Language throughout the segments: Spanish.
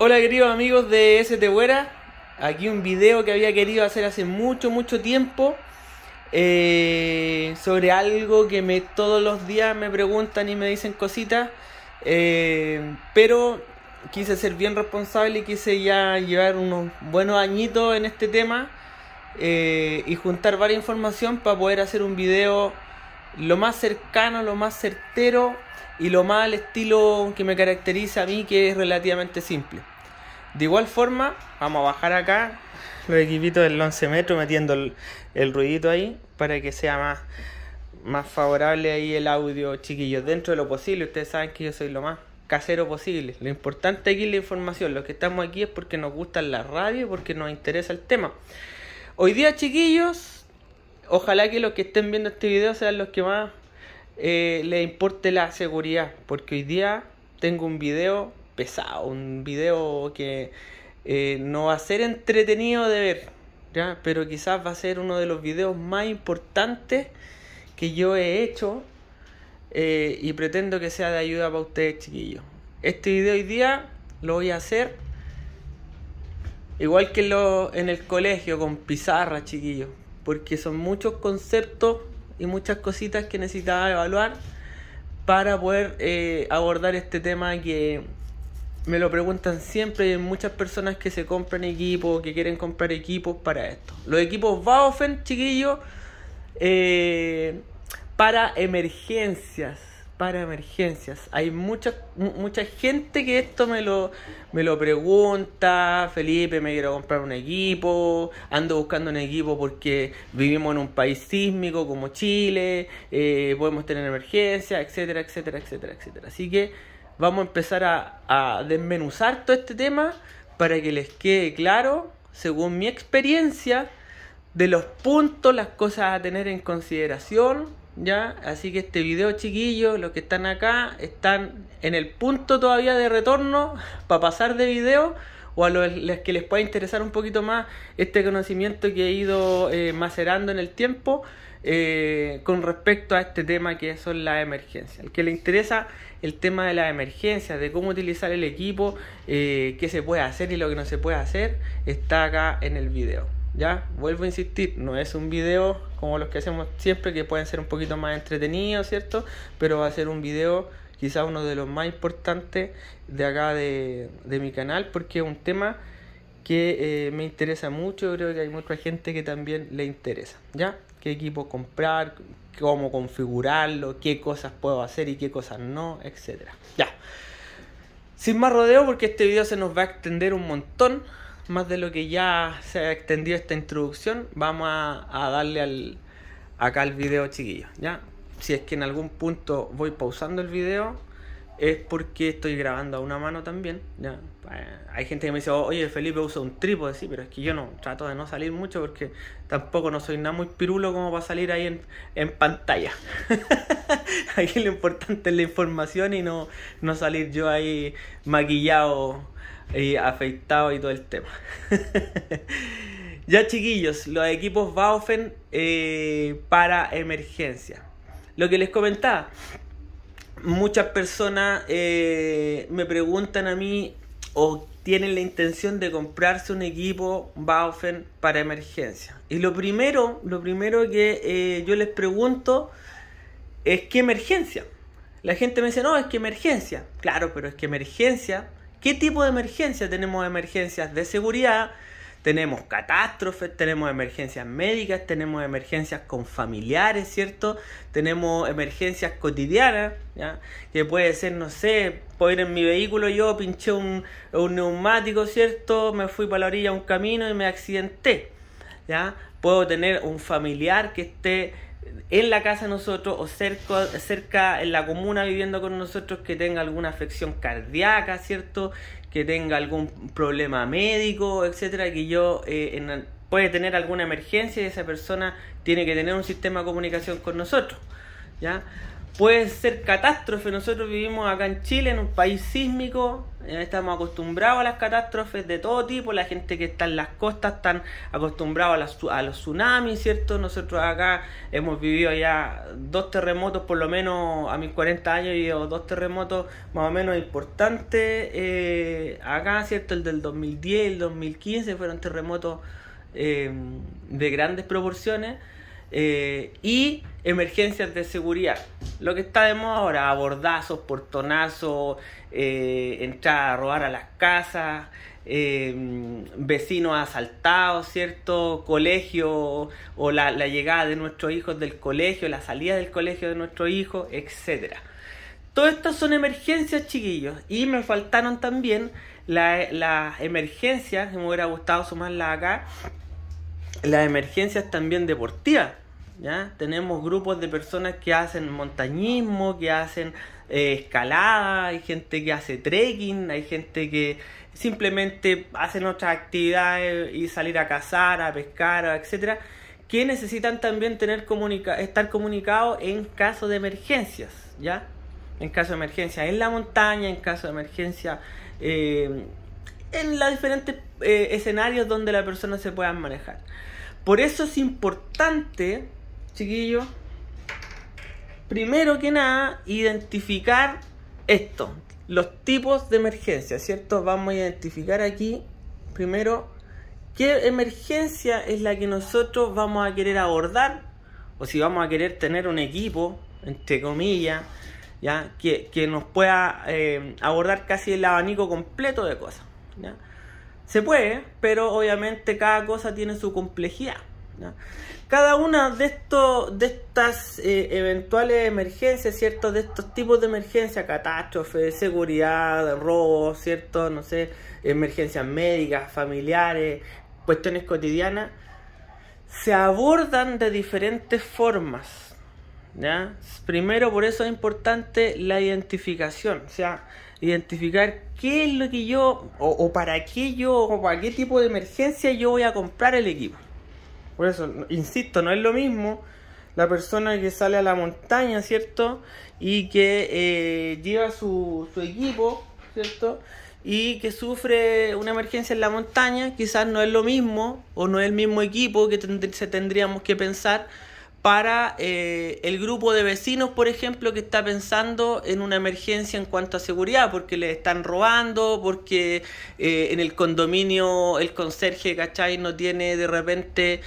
Hola queridos amigos de ST Buera, aquí un video que había querido hacer hace mucho, mucho tiempo eh, sobre algo que me, todos los días me preguntan y me dicen cositas, eh, pero quise ser bien responsable y quise ya llevar unos buenos añitos en este tema eh, y juntar varias información para poder hacer un video lo más cercano, lo más certero y lo más al estilo que me caracteriza a mí, que es relativamente simple. De igual forma, vamos a bajar acá los equipitos del 11 metros metiendo el, ruidito ahí para que sea más, más favorable ahí el audio, chiquillos. Dentro de lo posible, ustedes saben que yo soy lo más casero posible. Lo importante aquí es la información. Los que estamos aquí es porque nos gusta la radio, porque nos interesa el tema. Hoy día, chiquillos, ojalá que los que estén viendo este video sean los que más eh, le importe la seguridad, porque hoy día tengo un video pesado, un video que eh, no va a ser entretenido de ver, pero quizás va a ser uno de los videos más importantes que yo he hecho eh, y pretendo que sea de ayuda para ustedes, chiquillos. Este video hoy día lo voy a hacer igual que lo, en el colegio con pizarra, chiquillos, porque son muchos conceptos y muchas cositas que necesitaba evaluar para poder eh, abordar este tema que me lo preguntan siempre muchas personas que se compran equipos, que quieren comprar equipos para esto. Los equipos Baufen, chiquillos, eh, para emergencias para emergencias. Hay mucha, mucha gente que esto me lo, me lo pregunta, Felipe, me quiero comprar un equipo, ando buscando un equipo porque vivimos en un país sísmico como Chile, eh, podemos tener emergencias, etcétera, etcétera, etcétera, etcétera. Así que vamos a empezar a, a desmenuzar todo este tema para que les quede claro, según mi experiencia, de los puntos, las cosas a tener en consideración Así que este video, chiquillos, los que están acá, están en el punto todavía de retorno para pasar de video o a los, que les pueda interesar un poquito más este conocimiento que he ido eh, macerando en el tiempo eh, con respecto a este tema que son las emergencias. El que le interesa el tema de las emergencias, de cómo utilizar el equipo, eh, qué se puede hacer y lo que no se puede hacer, está acá en el video. Ya, vuelvo a insistir, no es un video como los que hacemos siempre, que pueden ser un poquito más entretenidos, ¿cierto? Pero va a ser un video quizá uno de los más importantes de acá de, mi canal, porque es un tema que eh, me interesa mucho, creo que hay mucha gente que también le interesa, ¿ya? ¿Qué equipo comprar? ¿Cómo configurarlo? ¿Qué cosas puedo hacer y qué cosas no? Etcétera, ya. Sin más rodeo, porque este video se nos va a extender un montón más de lo que ya se ha extendido esta introducción, vamos a, darle al, acá al video, chiquillo ¿ya? Si es que en algún punto voy pausando el video, es porque estoy grabando a una mano también. Eh, hay gente que me dice, oh, oye, Felipe usa un trípode, sí, pero es que yo no trato de no salir mucho porque tampoco no soy nada muy pirulo como para salir ahí en, en pantalla. Aquí lo importante es la información y no, no salir yo ahí maquillado y afeitado y todo el tema. ya chiquillos, los equipos Baufen eh, para emergencia. Lo que les comentaba, muchas personas eh, me preguntan a mí o tienen la intención de comprarse un equipo Baufen para emergencia. Y lo primero, lo primero que eh, yo les pregunto es qué emergencia. La gente me dice, no, es que emergencia. Claro, pero es que emergencia ¿Qué tipo de emergencia? Tenemos emergencias de seguridad, tenemos catástrofes, tenemos emergencias médicas, tenemos emergencias con familiares, ¿cierto? Tenemos emergencias cotidianas, ¿ya? Que puede ser, no sé, puedo ir en mi vehículo, yo pinché un, neumático, ¿cierto? Me fui para la orilla a un camino y me accidenté, ¿ya? Puedo tener un familiar que esté en la casa nosotros o cerca, cerca en la comuna viviendo con nosotros que tenga alguna afección cardíaca, ¿cierto? Que tenga algún problema médico, etcétera, que yo eh, puede tener alguna emergencia y esa persona tiene que tener un sistema de comunicación con nosotros, ¿ya? puede ser catástrofe. Nosotros vivimos acá en Chile, en un país sísmico, eh, estamos acostumbrados a las catástrofes de todo tipo, la gente que está en las costas está acostumbrada a, los tsunamis, ¿cierto? Nosotros acá hemos vivido ya dos terremotos, por lo menos a mis 40 años, vivido dos terremotos más o menos importantes eh, acá, ¿cierto? El del 2010 y el 2015 fueron terremotos eh, de grandes proporciones eh, y emergencias de seguridad. Lo que está de moda ahora, abordazos, portonazos, eh, entrar a robar a las casas, eh, vecinos asaltados, ¿cierto? Colegio o la, la, llegada de nuestros hijos del colegio, la salida del colegio de nuestros hijos, etcétera Todo esto son emergencias, chiquillos. Y me faltaron también las la emergencias, me hubiera gustado sumarlas acá, las emergencias también deportivas. ¿ya? Tenemos grupos de personas que hacen montañismo, que hacen eh, escalada, hay gente que hace trekking, hay gente que simplemente hacen otras actividades y salir a cazar, a pescar, etcétera, que necesitan también tener estar comunicados en caso de emergencias, ¿ya? En caso de emergencia en la montaña, en caso de emergencia eh, en los diferentes eh, escenarios donde la persona se pueda manejar. Por eso es importante, chiquillos, primero que nada, identificar esto, los tipos de emergencia, ¿cierto? Vamos a identificar aquí primero qué emergencia es la que nosotros vamos a querer abordar o si vamos a querer tener un equipo, entre comillas, ¿ya? Que, nos pueda eh, abordar casi el abanico completo de cosas. Se puede, pero obviamente cada cosa tiene su complejidad. Cada una de, estos, de estas eh, eventuales emergencias, ¿cierto? De estos tipos de emergencias, catástrofe, seguridad, robos, ¿cierto? No sé, emergencias médicas, familiares, cuestiones cotidianas, se abordan de diferentes formas. Primero, por eso es importante la identificación. O sea, identificar qué es lo que yo, o, para qué yo, o para qué tipo de emergencia yo voy a comprar el equipo. Por eso, insisto, no es lo mismo la persona que sale a la montaña, ¿cierto? Y que eh, lleva su, su equipo, ¿cierto? y que sufre una emergencia en la montaña, quizás no es lo mismo o no es el mismo equipo que tendríamos que pensar para eh, el grupo de vecinos, por ejemplo, que está pensando en una emergencia en cuanto a seguridad, porque le están robando, porque eh, en el condominio el conserje, ¿cachai? No tiene de repente...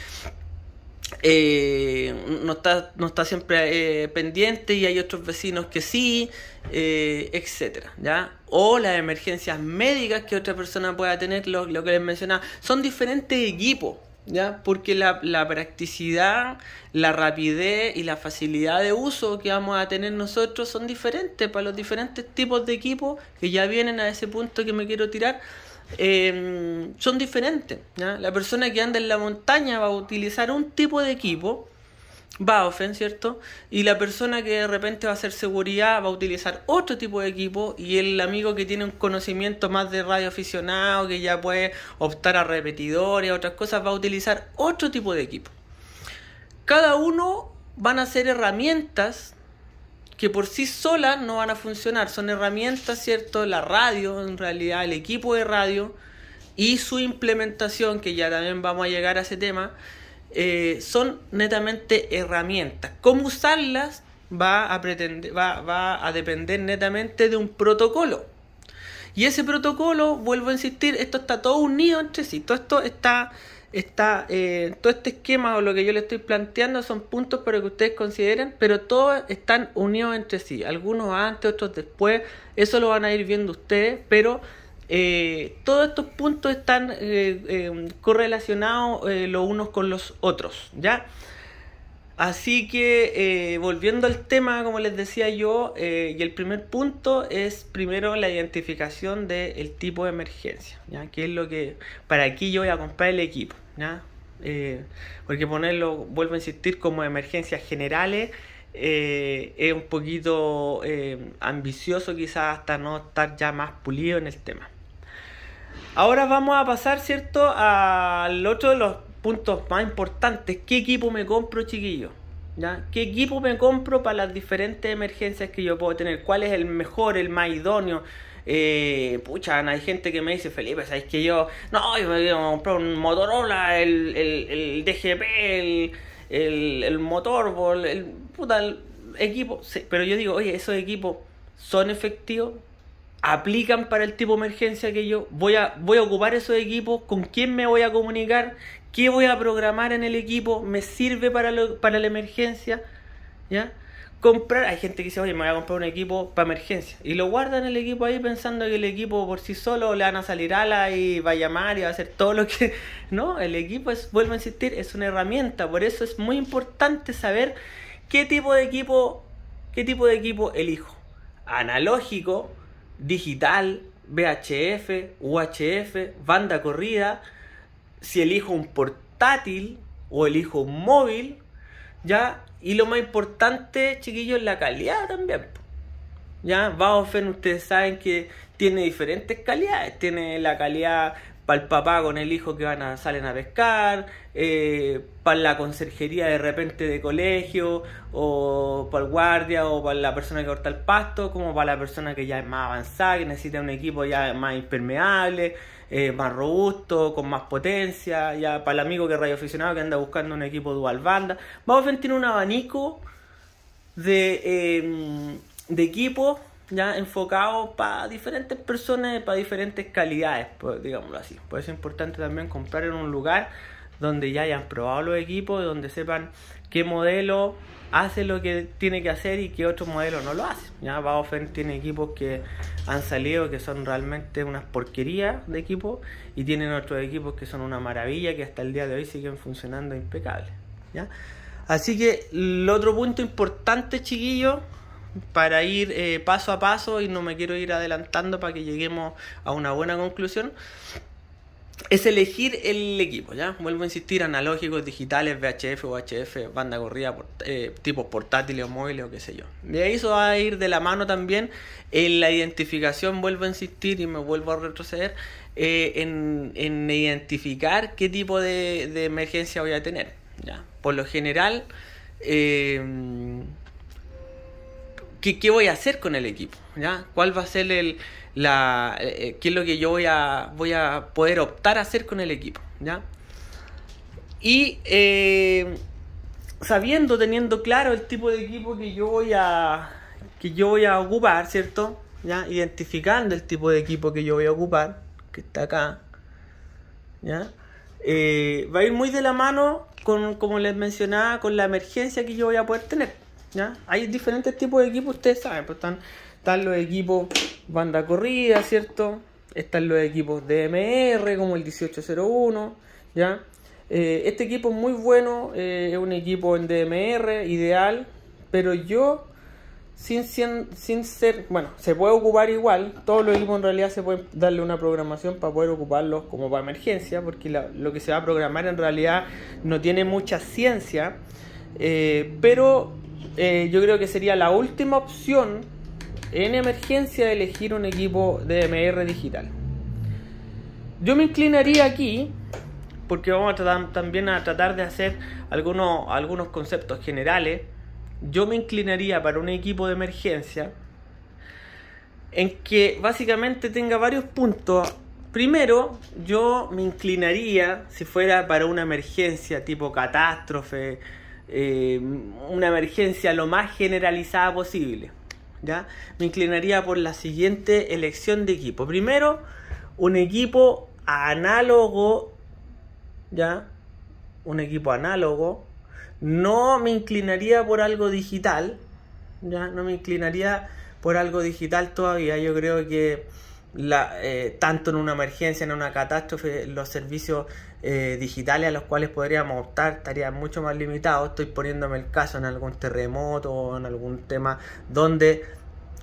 Eh, no, está, no está siempre pendiente y hay otros vecinos que sí, etcétera, ¿ya? O las emergencias médicas que otra persona pueda tener, lo, lo que les mencionaba, son diferentes equipos, ¿ya? Porque la, la, practicidad, la rapidez y la facilidad de uso que vamos a tener nosotros son diferentes para los diferentes tipos de equipos que ya vienen a ese punto que me quiero tirar. Em, son diferentes. ¿ya? La persona que anda en la montaña va a utilizar un tipo de equipo Baofen, ¿cierto? Y la persona que de repente va a hacer seguridad va a utilizar otro tipo de equipo y el amigo que tiene un conocimiento más de radio aficionado, que ya puede optar a repetidores, a otras cosas, va a utilizar otro tipo de equipo. Cada uno van a ser herramientas que por sí solas no van a funcionar. Son herramientas, ¿cierto? La radio, en realidad, el equipo de radio y su implementación, que ya también vamos a llegar a ese tema, eh, son netamente herramientas. ¿Cómo usarlas? Va a, pretender, va, va a depender netamente de un protocolo. Y ese protocolo, vuelvo a insistir, esto está todo unido entre sí. Todo esto está, está eh, todo este esquema o lo que yo le estoy planteando son puntos para que ustedes consideren, pero todos están unidos entre sí. Algunos antes, otros después. Eso lo van a ir viendo ustedes, pero eh, todos estos puntos están eh, eh, correlacionados los unos con los otros, ¿ya? Así que volviendo al tema, como les decía yo, y el primer punto es primero la identificación del tipo de emergencia, ¿ya? ¿Qué es lo que, para aquí yo voy a comprar el equipo, porque ponerlo, vuelvo a insistir, como emergencias generales es un poquito ambicioso quizás hasta no estar ya más pulido en el tema. Ahora vamos a pasar, ¿cierto?, al otro de los puntos más importantes. ¿Qué equipo me compro, chiquillo? ¿Ya? ¿Qué equipo me compro para las diferentes emergencias que yo puedo tener? ¿Cuál es el mejor, el más idóneo? Eh, pucha, hay gente que me dice, Felipe, ¿sabes que yo? No, yo me voy comprar un Motorola, el, el, el DGP, el, el, el el puta, equipo. pero yo digo, oye, esos equipos son efectivos, aplican para el tipo de emergencia que yo voy a, voy a ocupar esos equipos, con quién me voy a comunicar, qué voy a programar en el equipo, me sirve para, lo, para la emergencia, ¿ya? Comprar, hay gente que dice, oye, me voy a comprar un equipo para emergencia, y lo guardan el equipo ahí pensando que el equipo por sí solo le van a salir ala y va a llamar y va a hacer todo lo que... No, el equipo es, vuelvo a insistir, es una herramienta, por eso es muy importante saber qué tipo de equipo, qué tipo de equipo elijo. Analógico, digital, VHF, UHF, banda corrida, si elijo un portátil o elijo un móvil, ¿ya? Y lo más importante, chiquillos, la calidad también. ¿Ya? Baofen, ustedes saben que tiene diferentes calidades. Tiene la calidad para el papá con el hijo que van a, salen a pescar, eh, para la conserjería de repente de colegio, o para el guardia, o para la persona que corta el pasto, como para la persona que ya es más avanzada, que necesita un equipo ya más impermeable, eh, más robusto, con más potencia, ya para el amigo que es radioaficionado que anda buscando un equipo dual banda. Vamos a tener un abanico de, em, de equipos ya enfocado para diferentes personas, para diferentes calidades, pues, digámoslo así. Por es importante también comprar en un lugar donde ya hayan probado los equipos, donde sepan qué modelo hace lo que tiene que hacer y qué otro modelo no lo hace. Ya tiene equipos que han salido que son realmente unas porquerías de equipo y tienen otros equipos que son una maravilla que hasta el día de hoy siguen funcionando impecable ¿ya? Así que el otro punto importante, chiquillos, para ir eh, paso a paso y no me quiero ir adelantando para que lleguemos a una buena conclusión. Es elegir el equipo, ¿ya? Vuelvo a insistir, analógicos, digitales, VHF, HF banda corrida, eh, tipos portátiles o móviles o qué sé yo. De ahí eso va a ir de la mano también en la identificación, vuelvo a insistir y me vuelvo a retroceder, eh, en, identificar qué tipo de, emergencia voy a tener, ¿ya? Por lo general... Eh, ¿qué, voy a hacer con el equipo? ¿Ya? ¿Cuál va a ser el, la, eh, qué es lo que yo voy a, voy a poder optar a hacer con el equipo? ¿Ya? Y eh, sabiendo, teniendo claro el tipo de equipo que yo voy a, que yo voy a ocupar, ¿cierto? ¿Ya? Identificando el tipo de equipo que yo voy a ocupar, que está acá, eh, va a ir muy de la mano con, como les mencionaba, con la emergencia que yo voy a poder tener. Hay diferentes tipos de equipos, ustedes saben, pues están, están los equipos banda corrida, ¿cierto? Están los equipos DMR, como el 1801, ¿ya? Eh, este equipo es muy bueno, eh, es un equipo en DMR, ideal, pero yo, sin, sin, sin, ser, bueno, se puede ocupar igual, todos los equipos en realidad se pueden darle una programación para poder ocuparlos como para emergencia, porque lo que se va a programar en realidad no tiene mucha ciencia, eh, pero eh, yo creo que sería la última opción en emergencia de elegir un equipo de MR digital. Yo me inclinaría aquí, porque vamos a tratar, también a tratar de hacer algunos, algunos conceptos generales. Yo me inclinaría para un equipo de emergencia en que básicamente tenga varios puntos. Primero, yo me inclinaría, si fuera para una emergencia tipo catástrofe, eh, una emergencia lo más generalizada posible. ¿ya? Me inclinaría por la siguiente elección de equipo. Primero, un equipo análogo, ¿ya? Un equipo análogo. No me inclinaría por algo digital, ¿ya? No me inclinaría por algo digital todavía. Yo creo que la, eh, tanto en una emergencia, en una catástrofe, los servicios eh, digitales a los cuales podríamos optar estarían mucho más limitados. Estoy poniéndome el caso en algún terremoto o en algún tema donde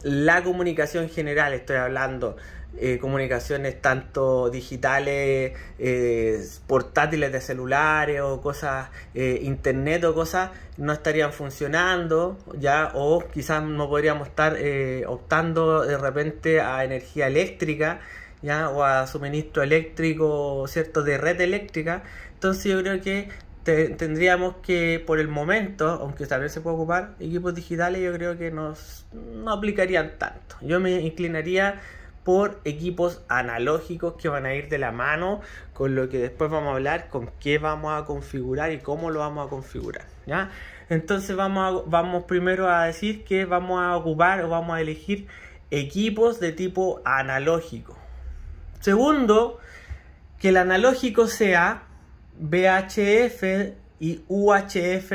la comunicación general, estoy hablando eh, comunicaciones tanto digitales, eh, portátiles de celulares o cosas, internet o cosas, no estarían funcionando ya o quizás no podríamos estar optando de repente a energía eléctrica o a suministro eléctrico, ¿cierto? de red eléctrica. Entonces yo creo que tendríamos que, por el momento, aunque también se puede ocupar, equipos digitales yo creo que nos, no aplicarían tanto. Yo me inclinaría por equipos analógicos que van a ir de la mano con lo que después vamos a hablar, con qué vamos a configurar y cómo lo vamos a configurar. ¿ya? Entonces vamos, vamos primero a decir que vamos a ocupar o vamos a elegir equipos de tipo analógico. Segundo, que el analógico sea VHF y UHF,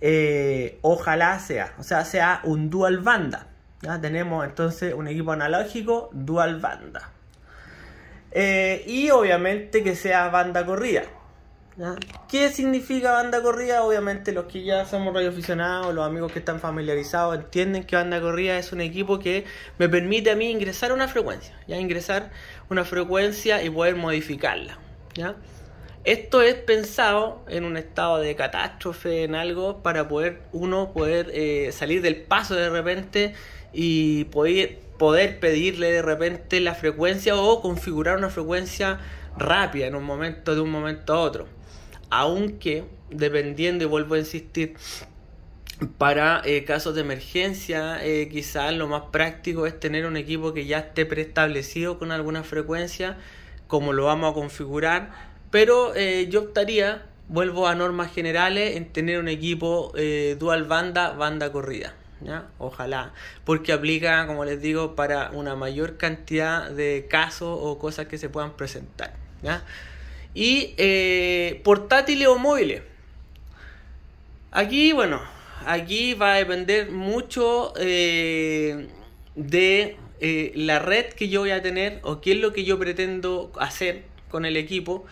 eh, ojalá sea, o sea, sea un dual banda. ¿ya? Tenemos entonces un equipo analógico dual banda. Eh, y obviamente que sea banda corrida. ¿Qué significa banda corrida? Obviamente los que ya somos radioaficionados, los amigos que están familiarizados, entienden que banda corrida es un equipo que me permite a mí ingresar una frecuencia, ya ingresar una frecuencia y poder modificarla. ¿ya? Esto es pensado en un estado de catástrofe, en algo, para poder uno poder eh, salir del paso de repente y poder, poder pedirle de repente la frecuencia o configurar una frecuencia rápida en un momento de un momento a otro. Aunque, dependiendo, y vuelvo a insistir, para eh, casos de emergencia, eh, quizás lo más práctico es tener un equipo que ya esté preestablecido con alguna frecuencia, como lo vamos a configurar, pero eh, yo optaría, vuelvo a normas generales, en tener un equipo dual banda, banda corrida. Ojalá, porque aplica, como les digo, para una mayor cantidad de casos o cosas que se puedan presentar. Y portátiles o móviles. Aquí, bueno, aquí va a depender mucho eh, de eh, la red que yo voy a tener o qué es lo que yo pretendo hacer con el equipo.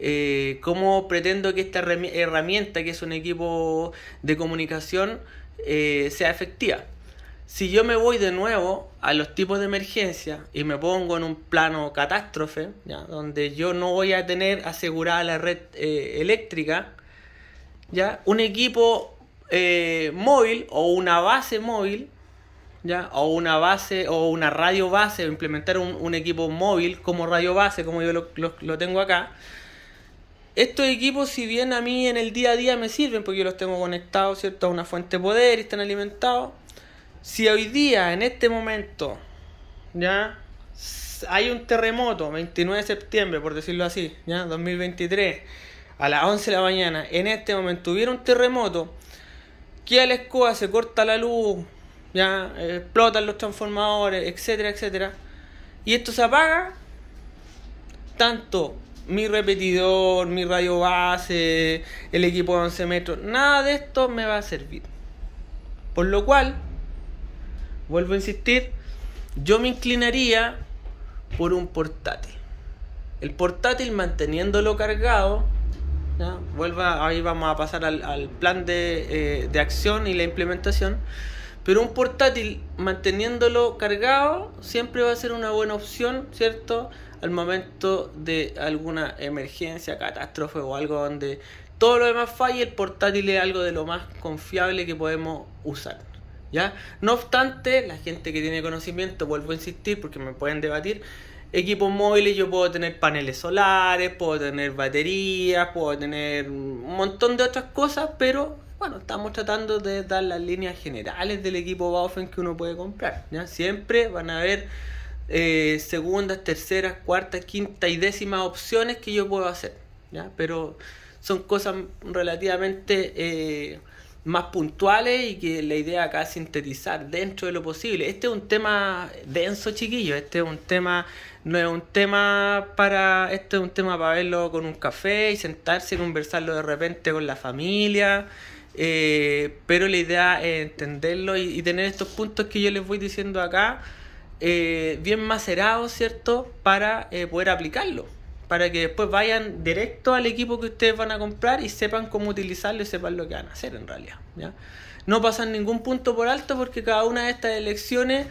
Eh, cómo pretendo que esta herramienta, que es un equipo de comunicación, sea efectiva. Si yo me voy de nuevo a los tipos de emergencia y me pongo en un plano catástrofe, donde yo no voy a tener asegurada la red eléctrica, ¿ya? un equipo eh, móvil o una base móvil, ¿ya? o una base o una radio base, o implementar un, equipo móvil como radio base, como yo lo, lo, tengo acá. Estos equipos, si bien a mí en el día a día me sirven, porque yo los tengo conectados ¿cierto? a una fuente de poder y están alimentados, si hoy día, en este momento, ya hay un terremoto, 29 de septiembre, por decirlo así, ya 2023, a las 11 de la mañana, en este momento hubiera un terremoto queda la escoba, se corta la luz, ya explotan los transformadores, etcétera, etcétera. Y esto se apaga, tanto mi repetidor, mi radio base, el equipo de 11 metros, nada de esto me va a servir. Por lo cual, vuelvo a insistir, yo me inclinaría por un portátil. El portátil manteniéndolo cargado Vuelva, ahí vamos a pasar al, plan eh, de, acción y la implementación. Pero un portátil manteniéndolo cargado siempre va a ser una buena opción, ¿cierto? Al momento de alguna emergencia, catástrofe o algo donde todo lo demás falle el portátil es algo de lo más confiable que podemos usar. ¿Ya? No obstante, la gente que tiene conocimiento, vuelvo a insistir porque me pueden debatir, equipos móviles yo puedo tener paneles solares, puedo tener baterías, puedo tener un montón de otras cosas, pero bueno, estamos tratando de dar las líneas generales del equipo Baufen que uno puede comprar. ¿ya? Siempre van a haber eh, segundas, terceras, cuartas, quinta y décimas opciones que yo puedo hacer, pero son cosas relativamente... Eh, más puntuales y que la idea acá es sintetizar dentro de lo posible. Este es un tema denso, chiquillo. Este es un tema, no es un tema para, este es un tema para verlo con un café y sentarse y conversarlo de repente con la familia. Eh, pero la idea es entenderlo y, tener estos puntos que yo les voy diciendo acá eh, bien macerados, ¿cierto? Para eh, poder aplicarlo para que después vayan directo al equipo que ustedes van a comprar y sepan cómo utilizarlo y sepan lo que van a hacer en realidad. No pasan ningún punto por alto porque cada una de estas elecciones,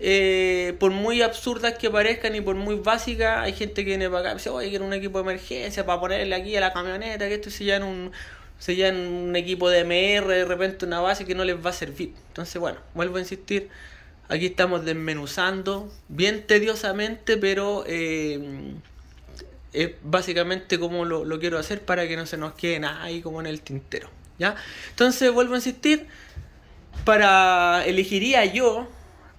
eh, por muy absurdas que parezcan y por muy básicas, hay gente que viene para acá y dice, oye, quiero un equipo de emergencia para ponerle aquí a la camioneta, que esto se llama un, se un equipo de MR, de repente una base que no les va a servir. Entonces, bueno, vuelvo a insistir. Aquí estamos desmenuzando bien tediosamente, pero eh, es básicamente como lo, quiero hacer para que no se nos quede nada ahí como en el tintero. ¿ya? Entonces vuelvo a insistir, para elegiría yo,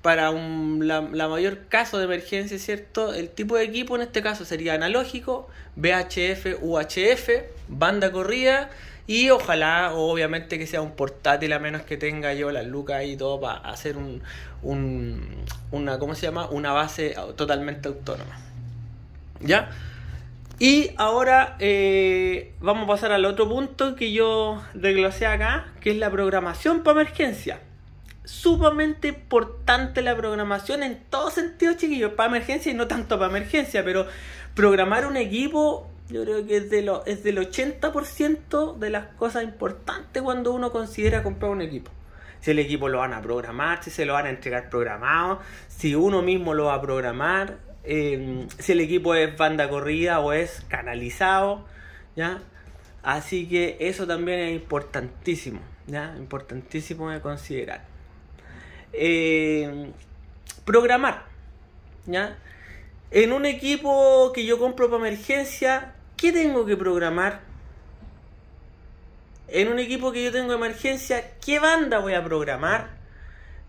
para un, la, mayor caso de emergencia, ¿cierto? El tipo de equipo en este caso sería analógico, VHF, UHF, banda corrida y ojalá, obviamente, que sea un portátil a menos que tenga yo las lucas y todo para hacer un, un, una, ¿cómo se llama? Una base totalmente autónoma. ¿Ya? Y ahora eh, vamos a pasar al otro punto que yo desglosé acá, que es la programación para emergencia. Sumamente importante la programación en todo sentido, chiquillos, para emergencia y no tanto para emergencia, pero programar un equipo yo creo que es, de lo, es del 80% de las cosas importantes cuando uno considera comprar un equipo. Si el equipo lo van a programar, si se lo van a entregar programado, si uno mismo lo va a programar, eh, si el equipo es banda corrida o es canalizado, ¿ya? Así que eso también es importantísimo, ¿ya? Importantísimo de considerar. Eh, programar, ¿ya? En un equipo que yo compro para emergencia, ¿qué tengo que programar? En un equipo que yo tengo emergencia, ¿qué banda voy a programar?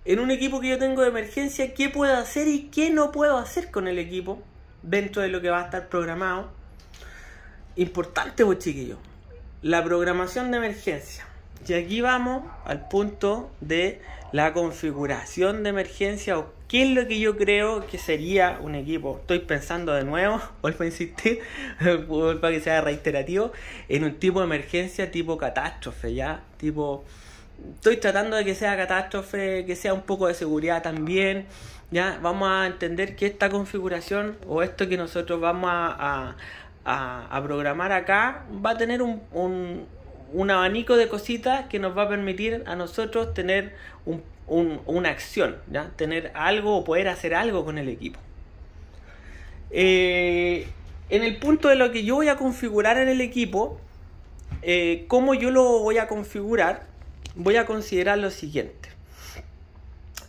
en un equipo que yo tengo de emergencia, qué puedo hacer y qué no puedo hacer con el equipo dentro de lo que va a estar programado. Importante, vos pues, chiquillos, la programación de emergencia. Y aquí vamos al punto de la configuración de emergencia o qué es lo que yo creo que sería un equipo. Estoy pensando de nuevo, vuelvo a insistir, vuelvo a que sea reiterativo, en un tipo de emergencia tipo catástrofe, ¿ya? Tipo estoy tratando de que sea catástrofe, que sea un poco de seguridad también. Ya vamos a entender que esta configuración o esto que nosotros vamos a, a, programar acá va a tener un, un, abanico de cositas que nos va a permitir a nosotros tener una acción, ¿ya? tener algo o poder hacer algo con el equipo. Eh, en el punto de lo que yo voy a configurar en el equipo, eh, cómo yo lo voy a configurar, voy a considerar lo siguiente.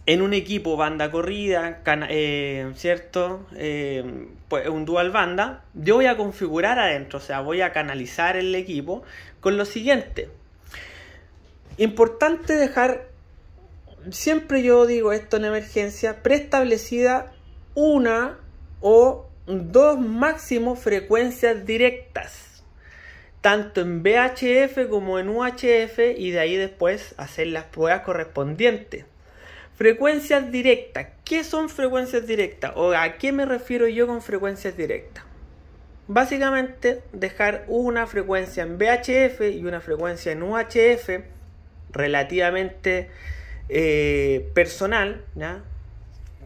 En un equipo banda corrida, eh, ¿cierto? Eh, pues, un dual banda, yo voy a configurar adentro, o sea, voy a canalizar el equipo con lo siguiente. Importante dejar, siempre yo digo esto en emergencia, preestablecida una o dos máximos frecuencias directas tanto en VHF como en UHF y de ahí después hacer las pruebas correspondientes. Frecuencias directas. ¿Qué son frecuencias directas? ¿O a qué me refiero yo con frecuencias directas? Básicamente dejar una frecuencia en VHF y una frecuencia en UHF relativamente eh, personal.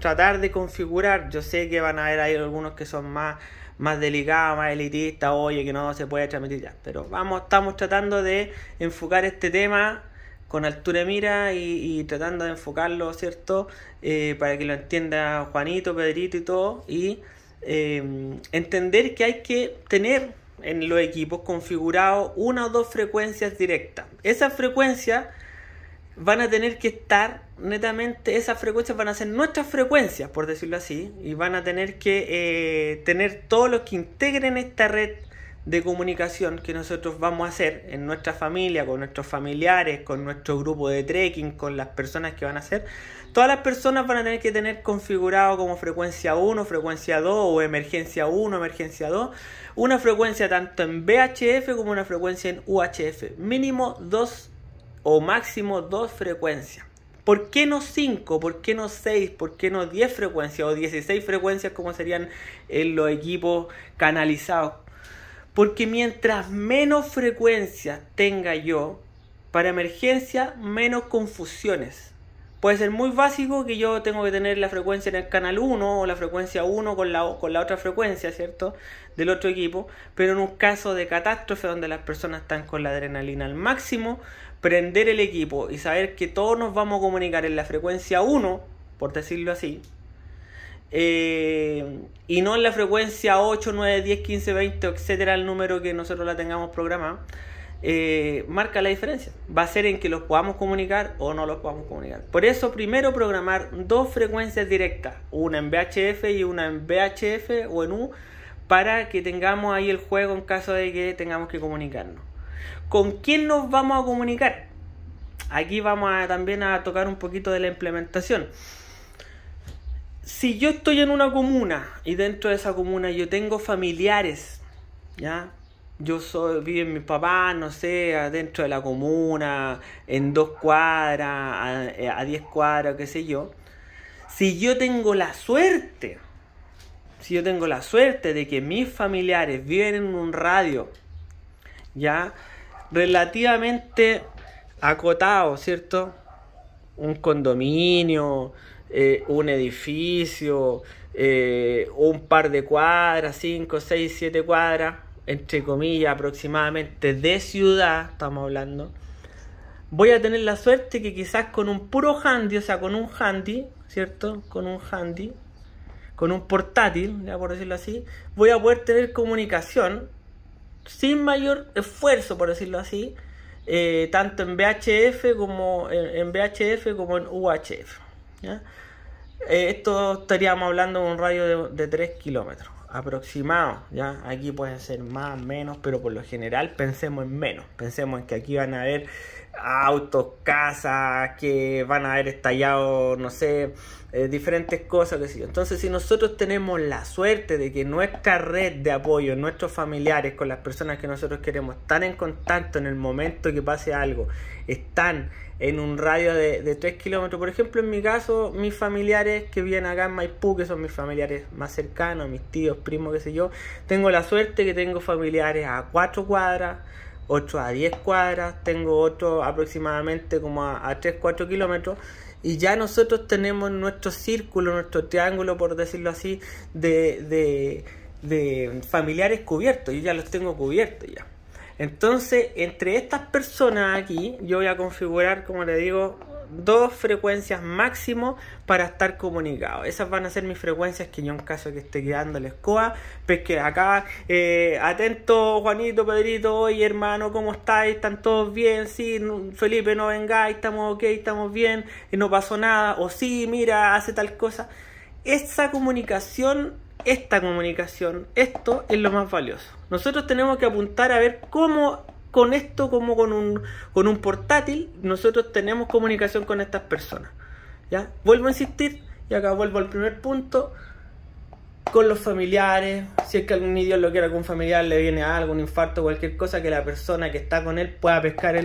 Tratar de configurar. Yo sé que van a haber ahí algunos que son más más delicada, más elitista, oye, que no se puede transmitir ya. Pero vamos, estamos tratando de enfocar este tema con altura de mira y, tratando de enfocarlo, ¿cierto? Eh, para que lo entienda Juanito, Pedrito y todo. Y eh, entender que hay que tener en los equipos configurados una o dos frecuencias directas. Esas frecuencias van a tener que estar netamente esas frecuencias van a ser nuestras frecuencias, por decirlo así, y van a tener que eh, tener todos los que integren esta red de comunicación que nosotros vamos a hacer en nuestra familia, con nuestros familiares, con nuestro grupo de trekking, con las personas que van a hacer. Todas las personas van a tener que tener configurado como frecuencia 1, frecuencia 2 o emergencia 1, emergencia 2, una frecuencia tanto en VHF como una frecuencia en UHF, mínimo 2 o máximo 2 frecuencias. ¿Por qué no 5? ¿Por qué no 6? ¿Por qué no 10 frecuencias o 16 frecuencias como serían en los equipos canalizados? Porque mientras menos frecuencias tenga yo para emergencia, menos confusiones. Puede ser muy básico que yo tengo que tener la frecuencia en el canal 1 o la frecuencia 1 con la, con la otra frecuencia, ¿cierto? Del otro equipo. Pero en un caso de catástrofe donde las personas están con la adrenalina al máximo, prender el equipo y saber que todos nos vamos a comunicar en la frecuencia 1, por decirlo así, eh, y no en la frecuencia 8, 9, 10, 15, 20, etcétera, el número que nosotros la tengamos programada, eh, marca la diferencia. Va a ser en que los podamos comunicar o no los podamos comunicar. Por eso, primero programar dos frecuencias directas, una en VHF y una en VHF o en U, para que tengamos ahí el juego en caso de que tengamos que comunicarnos. ¿Con quién nos vamos a comunicar? Aquí vamos a, también a tocar un poquito de la implementación. Si yo estoy en una comuna y dentro de esa comuna yo tengo familiares, ¿ya? Yo soy, vive mi papá, no sé, dentro de la comuna, en dos cuadras, a, a diez cuadras, qué sé yo. Si yo tengo la suerte, si yo tengo la suerte de que mis familiares viven en un radio, ¿ya? relativamente acotado, ¿cierto? Un condominio, eh, un edificio, eh, un par de cuadras, 5, 6, 7 cuadras, entre comillas aproximadamente, de ciudad, estamos hablando, voy a tener la suerte que quizás con un puro handy, o sea, con un handy, ¿cierto? Con un handy, con un portátil, por decirlo así, voy a poder tener comunicación sin mayor esfuerzo, por decirlo así, eh, tanto en VHF como en, VHF como en UHF. Eh, esto estaríamos hablando de un radio de, 3 kilómetros aproximado. ¿ya? Aquí puede ser más, menos, pero por lo general pensemos en menos. Pensemos en que aquí van a haber autos, casas que van a haber estallado, no sé, eh, diferentes cosas, qué sé yo. Entonces, si nosotros tenemos la suerte de que nuestra red de apoyo, nuestros familiares, con las personas que nosotros queremos, están en contacto en el momento que pase algo, están en un radio de, de 3 kilómetros, por ejemplo, en mi caso, mis familiares que vienen acá en Maipú, que son mis familiares más cercanos, mis tíos, primos, qué sé yo, tengo la suerte que tengo familiares a cuatro cuadras, 8 a 10 cuadras, tengo otro aproximadamente como a, 3-4 kilómetros. Y ya nosotros tenemos nuestro círculo, nuestro triángulo, por decirlo así, de, familiares cubiertos. Yo ya los tengo cubiertos ya. Entonces, entre estas personas aquí, yo voy a configurar, como le digo, dos frecuencias máximo para estar comunicado. Esas van a ser mis frecuencias que yo en caso que esté quedando la escoba, pues que acá, eh, atento Juanito, Pedrito, oye hermano, ¿cómo estáis? ¿Están todos bien? Sí, Felipe, no vengáis, estamos ok, estamos bien, eh, no pasó nada, o sí, mira, hace tal cosa. Esa comunicación, esta comunicación, esto es lo más valioso. Nosotros tenemos que apuntar a ver cómo con esto como con un, con un portátil, nosotros tenemos comunicación con estas personas. ¿ya? Vuelvo a insistir, y acá vuelvo al primer punto, con los familiares, si es que algún idiota lo quiere, un familiar le viene a algo, un infarto, cualquier cosa, que la persona que está con él pueda pescar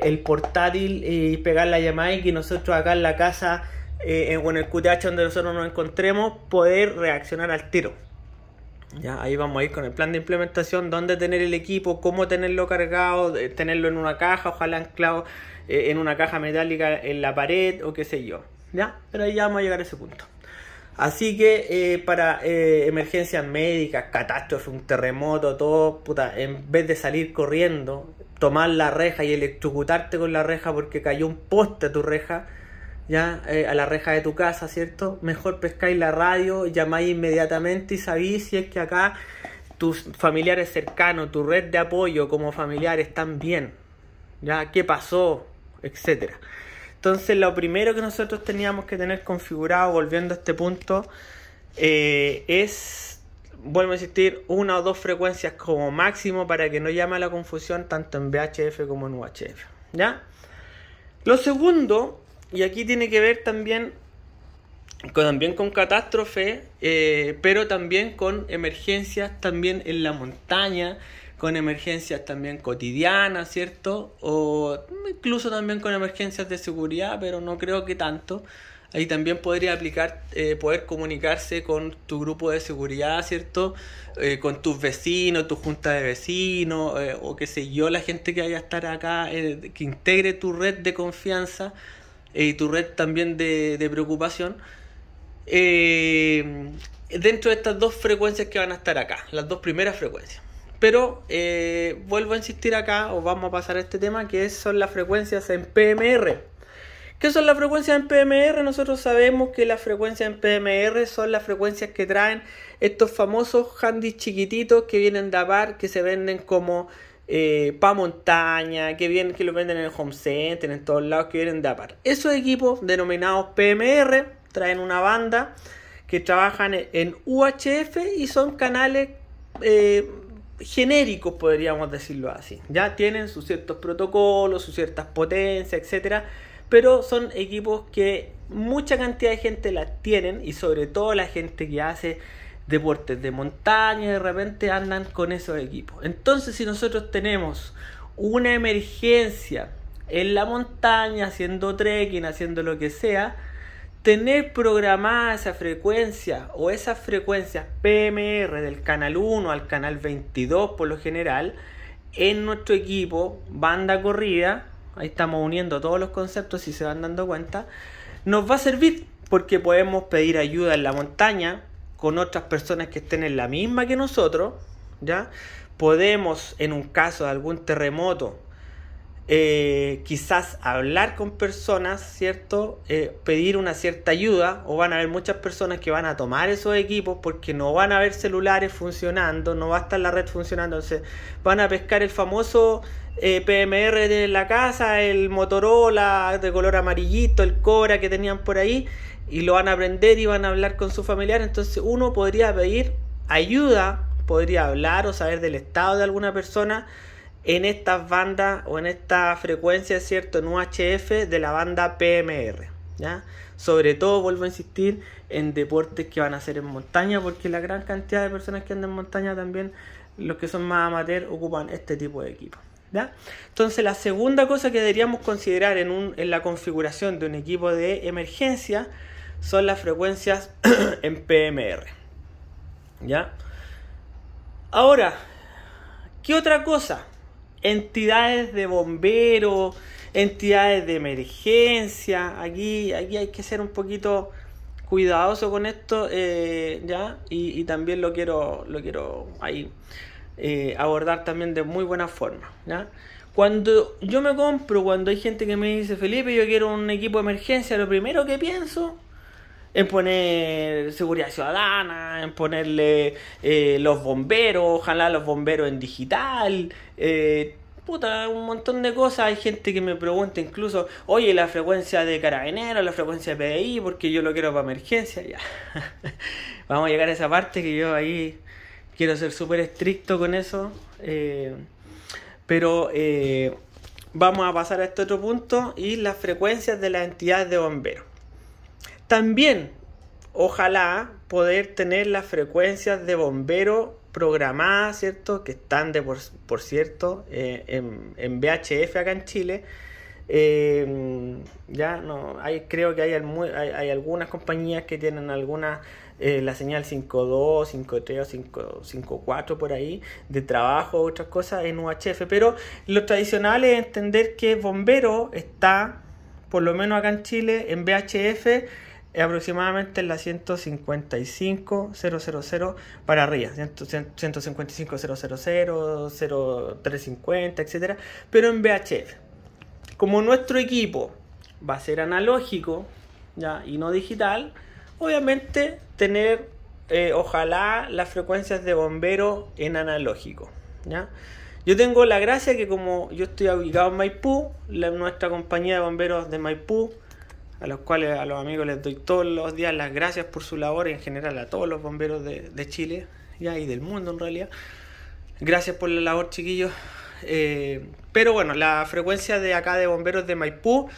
el, portátil y pegar la llamada y que nosotros acá en la casa eh, o en el QTH donde nosotros nos encontremos, poder reaccionar al tiro. Ya, ahí vamos a ir con el plan de implementación, dónde tener el equipo, cómo tenerlo cargado, eh, tenerlo en una caja, ojalá anclado eh, en una caja metálica en la pared o qué sé yo. Ya, pero ahí ya vamos a llegar a ese punto. Así que eh, para emergencias médicas, catástrofe, un terremoto, todo, en vez de salir corriendo, tomar la reja y electrocutarte con la reja porque cayó un poste a tu reja, eh, a la reja de tu casa, ¿cierto? Mejor pescáis la radio, llamáis inmediatamente y sabéis si es que acá tus familiares cercanos, tu red de apoyo como familiares, están bien, ya qué pasó, etcétera. Entonces lo primero que nosotros teníamos que tener configurado, volviendo a este punto, eh, es, vuelvo a insistir, una o dos frecuencias como máximo para que no llame a la confusión tanto en VHF como en UHF, ¿ya? Lo segundo y aquí tiene que ver también con, también con catástrofe, eh, pero también con emergencias también en la montaña, con emergencias también cotidianas, ¿cierto? O incluso también con emergencias de seguridad, pero no creo que tanto. Ahí también podría aplicar, eh, poder comunicarse con tu grupo de seguridad, ¿cierto? Eh, con tus vecinos, tu junta de vecinos, o qué sé yo, la gente que vaya a estar acá, que integre tu red de confianza y tu red también de, preocupación, eh, dentro de estas dos frecuencias que van a estar acá, las dos primeras frecuencias. Pero eh, vuelvo a insistir acá, o vamos a pasar a este tema, que son las frecuencias en PMR. ¿Qué son las frecuencias en PMR? Nosotros sabemos que las frecuencias en PMR son las frecuencias que traen estos famosos handys chiquititos que vienen de APAR, que se venden como eh, pa' montaña, que vienen, que lo venden en el home center, en todos lados, que vienen de apar. Esos equipos denominados PMR traen una banda que trabajan en UHF y son canales eh, genéricos, podríamos decirlo así. Ya tienen sus ciertos protocolos, sus ciertas potencias, etcétera, pero son equipos que mucha cantidad de gente las tienen y sobre todo la gente que hace deportes de montaña de repente andan con esos equipos. Entonces si nosotros tenemos una emergencia en la montaña, haciendo trekking, haciendo lo que sea, tener programada esa frecuencia o esas frecuencias PMR del canal 1 al canal 22 por lo general en nuestro equipo, banda corrida, ahí estamos uniendo todos los conceptos si se van dando cuenta, nos va a servir porque podemos pedir ayuda en la montaña, con otras personas que estén en la misma que nosotros, ¿ya? Podemos, en un caso de algún terremoto, eh, quizás hablar con personas, ¿cierto? Eh, pedir una cierta ayuda, o van a haber muchas personas que van a tomar esos equipos porque no van a haber celulares funcionando, no va a estar la red funcionando, entonces van a pescar el famoso eh, PMR de la casa, el Motorola de color amarillito, el Cobra que tenían por ahí, y lo van a aprender y van a hablar con su familiar. Entonces uno podría pedir ayuda, podría hablar o saber del estado de alguna persona en estas bandas o en esta frecuencia, ¿cierto? En UHF de la banda PMR. ¿ya? Sobre todo, vuelvo a insistir, en deportes que van a hacer en montaña, porque la gran cantidad de personas que andan en montaña también, los que son más amateurs, ocupan este tipo de equipo ¿Ya? Entonces la segunda cosa que deberíamos considerar en, un, en la configuración de un equipo de emergencia son las frecuencias en PMR. ¿Ya? Ahora, ¿qué otra cosa? Entidades de bomberos, entidades de emergencia. Aquí, aquí hay que ser un poquito cuidadoso con esto, eh, ¿ya? Y, también lo quiero, lo quiero ahí eh, abordar también de muy buena forma, ¿ya? Cuando yo me compro, cuando hay gente que me dice, Felipe, yo quiero un equipo de emergencia, lo primero que pienso en poner seguridad ciudadana, en ponerle eh, los bomberos, ojalá los bomberos en digital, eh, puta, un montón de cosas. Hay gente que me pregunta incluso, oye, la frecuencia de carabineros, la frecuencia de PDI, porque yo lo quiero para emergencia, ya. Vamos a llegar a esa parte que yo ahí quiero ser súper estricto con eso. Eh, pero vamos a pasar a este otro punto y las frecuencias de las entidades de bomberos. También, ojalá poder tener las frecuencias de bombero programadas, ¿cierto? Que están de por, cierto eh, en, en, VHF acá en Chile. Eh, ya no, hay, creo que hay, hay, algunas compañías que tienen alguna eh, la señal 5.2, 5.3 o 5.4 por ahí de trabajo, otras cosas en UHF. Pero lo tradicional es entender que bombero está, por lo menos acá en Chile, en VHF es aproximadamente en la 155.000 para arriba, 155.000, 0350, etc. Pero en VHF. Como nuestro equipo va a ser analógico ¿ya? y no digital, obviamente tener, eh, ojalá, las frecuencias de bombero en analógico. ¿ya? Yo tengo la gracia que como yo estoy ubicado en Maipú, nuestra compañía de bomberos de Maipú, a los cuales a los amigos les doy todos los días las gracias por su labor y en general a todos los bomberos de, Chile y del mundo en realidad. Gracias por la labor, chiquillos. Eh, pero bueno, la frecuencia de acá de bomberos de Maipú,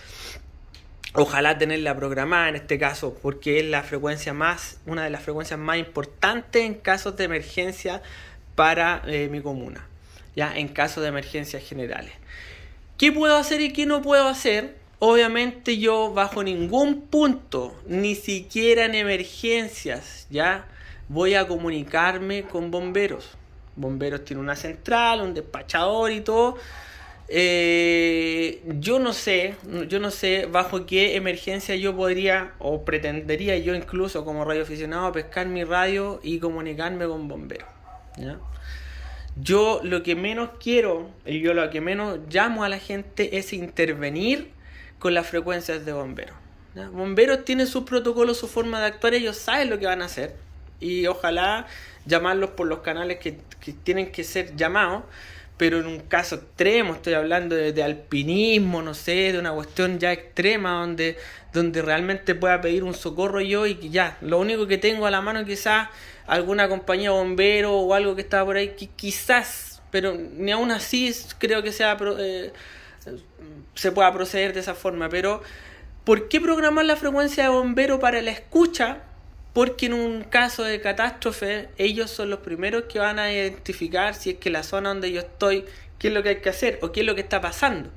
ojalá tenerla programada en este caso, porque es la frecuencia más, una de las frecuencias más importantes en casos de emergencia para eh, mi comuna, ya en casos de emergencias generales. ¿Qué puedo hacer y qué no puedo hacer? Obviamente yo bajo ningún punto, ni siquiera en emergencias, ya voy a comunicarme con bomberos. Bomberos tiene una central, un despachador y todo. Eh, yo no sé, yo no sé bajo qué emergencia yo podría o pretendería yo incluso como radioaficionado pescar mi radio y comunicarme con bomberos. Yo lo que menos quiero y yo lo que menos llamo a la gente es intervenir con las frecuencias de bomberos. Bomberos tienen sus protocolos, su forma de actuar, ellos saben lo que van a hacer y ojalá llamarlos por los canales que, tienen que ser llamados, pero en un caso extremo, estoy hablando de, alpinismo, no sé, de una cuestión ya extrema donde, donde realmente pueda pedir un socorro yo y que ya, lo único que tengo a la mano quizás alguna compañía bombero o algo que estaba por ahí, que quizás, pero ni aún así creo que sea... Eh, Mm, se pueda proceder de esa forma, pero ¿por qué programar la frecuencia de bombero para la escucha? Porque en un caso de catástrofe, ellos son los primeros que van a identificar si es que la zona donde yo estoy, qué es lo que hay que hacer o qué es lo que está pasando.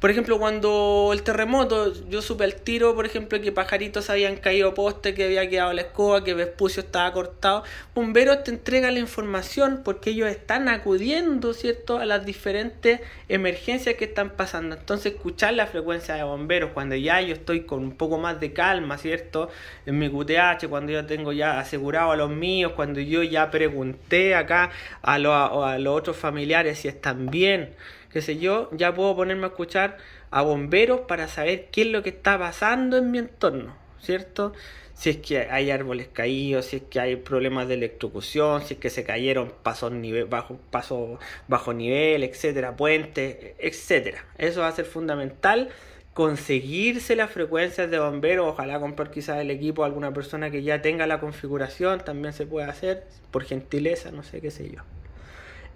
Por ejemplo, cuando el terremoto, yo supe el tiro, por ejemplo, que pajaritos habían caído poste, que había quedado la escoba, que Vespucio estaba cortado. Bomberos te entregan la información porque ellos están acudiendo, ¿cierto?, a las diferentes emergencias que están pasando. Entonces, escuchar la frecuencia de bomberos cuando ya yo estoy con un poco más de calma, ¿cierto? En mi QTH, cuando yo tengo ya asegurado a los míos, cuando yo ya pregunté acá a, a los otros familiares si están bien qué sé yo, ya puedo ponerme a escuchar a bomberos para saber qué es lo que está pasando en mi entorno, ¿cierto? Si es que hay árboles caídos, si es que hay problemas de electrocución, si es que se cayeron pasos nivel, bajo, paso bajo nivel, etcétera, puentes, etcétera. Eso va a ser fundamental conseguirse las frecuencias de bomberos, ojalá comprar quizás el equipo a alguna persona que ya tenga la configuración, también se puede hacer, por gentileza, no sé qué sé yo,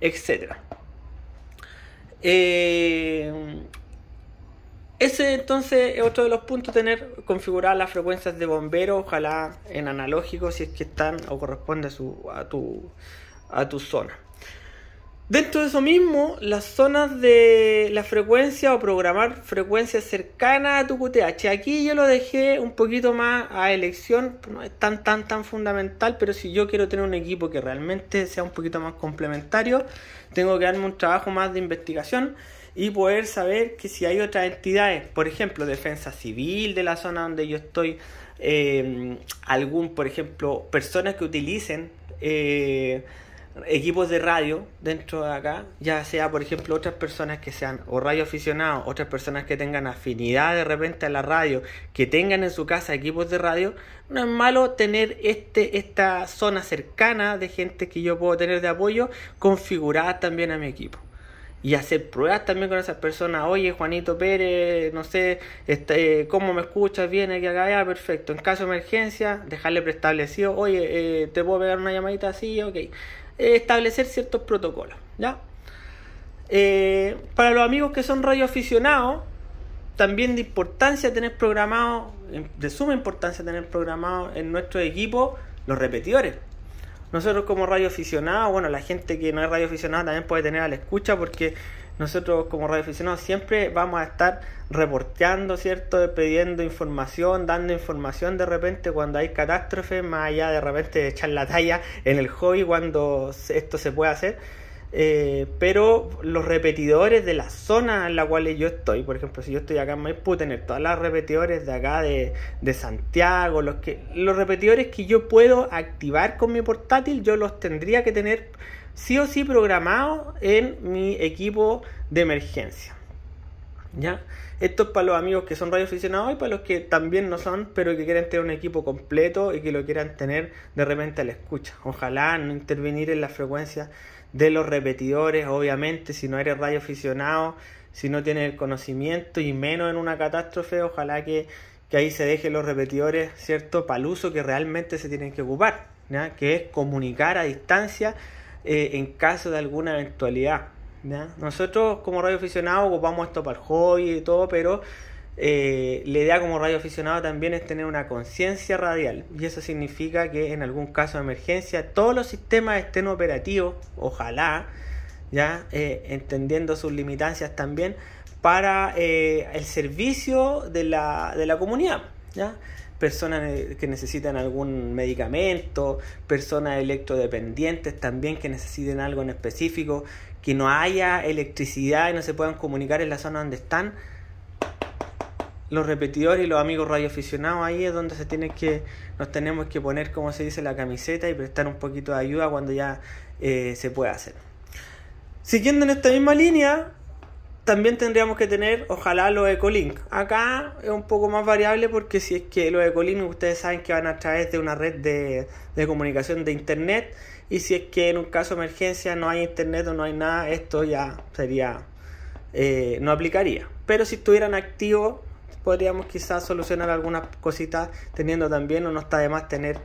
etcétera. Eh, ese entonces es otro de los puntos, tener configuradas las frecuencias de bombero, ojalá en analógico si es que están o corresponde a, a tu zona. Dentro de eso mismo, las zonas de la frecuencia o programar frecuencias cercanas a tu QTH. Aquí yo lo dejé un poquito más a elección, no es tan tan tan fundamental, pero si yo quiero tener un equipo que realmente sea un poquito más complementario, tengo que darme un trabajo más de investigación y poder saber que si hay otras entidades, por ejemplo, defensa civil de la zona donde yo estoy, eh, algún, por ejemplo, personas que utilicen... Eh, equipos de radio dentro de acá, ya sea por ejemplo otras personas que sean o radio aficionados, otras personas que tengan afinidad de repente a la radio, que tengan en su casa equipos de radio, no es malo tener este, esta zona cercana de gente que yo puedo tener de apoyo configurada también a mi equipo. Y hacer pruebas también con esas personas. Oye, Juanito Pérez, no sé, este, ¿cómo me escuchas? Viene que acá, ya, perfecto. En caso de emergencia, dejarle preestablecido. Oye, eh, ¿te puedo pegar una llamadita así? Ok eh, establecer ciertos protocolos. ¿ya? Eh, para los amigos que son radioaficionados, también de importancia tener programado, em, de suma importancia tener programado en nuestro equipo los repetidores. Nosotros como radioaficionados, bueno, la gente que no es radioaficionada también puede tener a la escucha porque nosotros como radioaficionados siempre vamos a estar reporteando, ¿cierto? Pidiendo información, dando información de repente cuando hay catástrofe, más allá de repente de echar la talla en el hobby cuando esto se puede hacer. Eh, pero los repetidores de la zona en la cual yo estoy, por ejemplo, si yo estoy acá en Maipú, tener todas las repetidores de acá de, de, Santiago, los que los repetidores que yo puedo activar con mi portátil, yo los tendría que tener sí o sí programado en mi equipo de emergencia. ¿Ya? Esto es para los amigos que son radioaficionados y para los que también no son, pero que quieren tener un equipo completo y que lo quieran tener de repente a la escucha. Ojalá no intervenir en la frecuencia de los repetidores, obviamente, si no eres radioaficionado, si no tienes el conocimiento y menos en una catástrofe, ojalá que, que ahí se dejen los repetidores, ¿cierto?, para el uso que realmente se tienen que ocupar, ¿ya? que es comunicar a distancia eh, en caso de alguna eventualidad. ¿ya? Nosotros como radio aficionado ocupamos esto para el hobby y todo, pero eh, la idea como radio aficionado también es tener una conciencia radial y eso significa que en algún caso de emergencia todos los sistemas estén operativos, ojalá, ya eh, entendiendo sus limitancias también para el servicio de la, comunidad. ¿ya? personas eh, que necesitan algún medicamento, personas electrodependientes también que necesiten algo en específico, que no haya electricidad y no se puedan comunicar en la zona donde están. Los repetidores y los amigos radioaficionados ahí es donde se tiene que, nos tenemos que poner, como se dice, la camiseta y prestar un poquito de ayuda cuando ya eh, se pueda hacer. Siguiendo en esta misma línea, también tendríamos que tener, ojalá, los Ecolink. Acá es un poco más variable porque si es que los Ecolink ustedes saben que van a través de una red de, comunicación de Internet y si es que en un caso de emergencia no hay Internet o no hay nada, esto ya sería, eh, no aplicaría. Pero si estuvieran activos, podríamos quizás solucionar algunas cositas teniendo también, o no está de más tener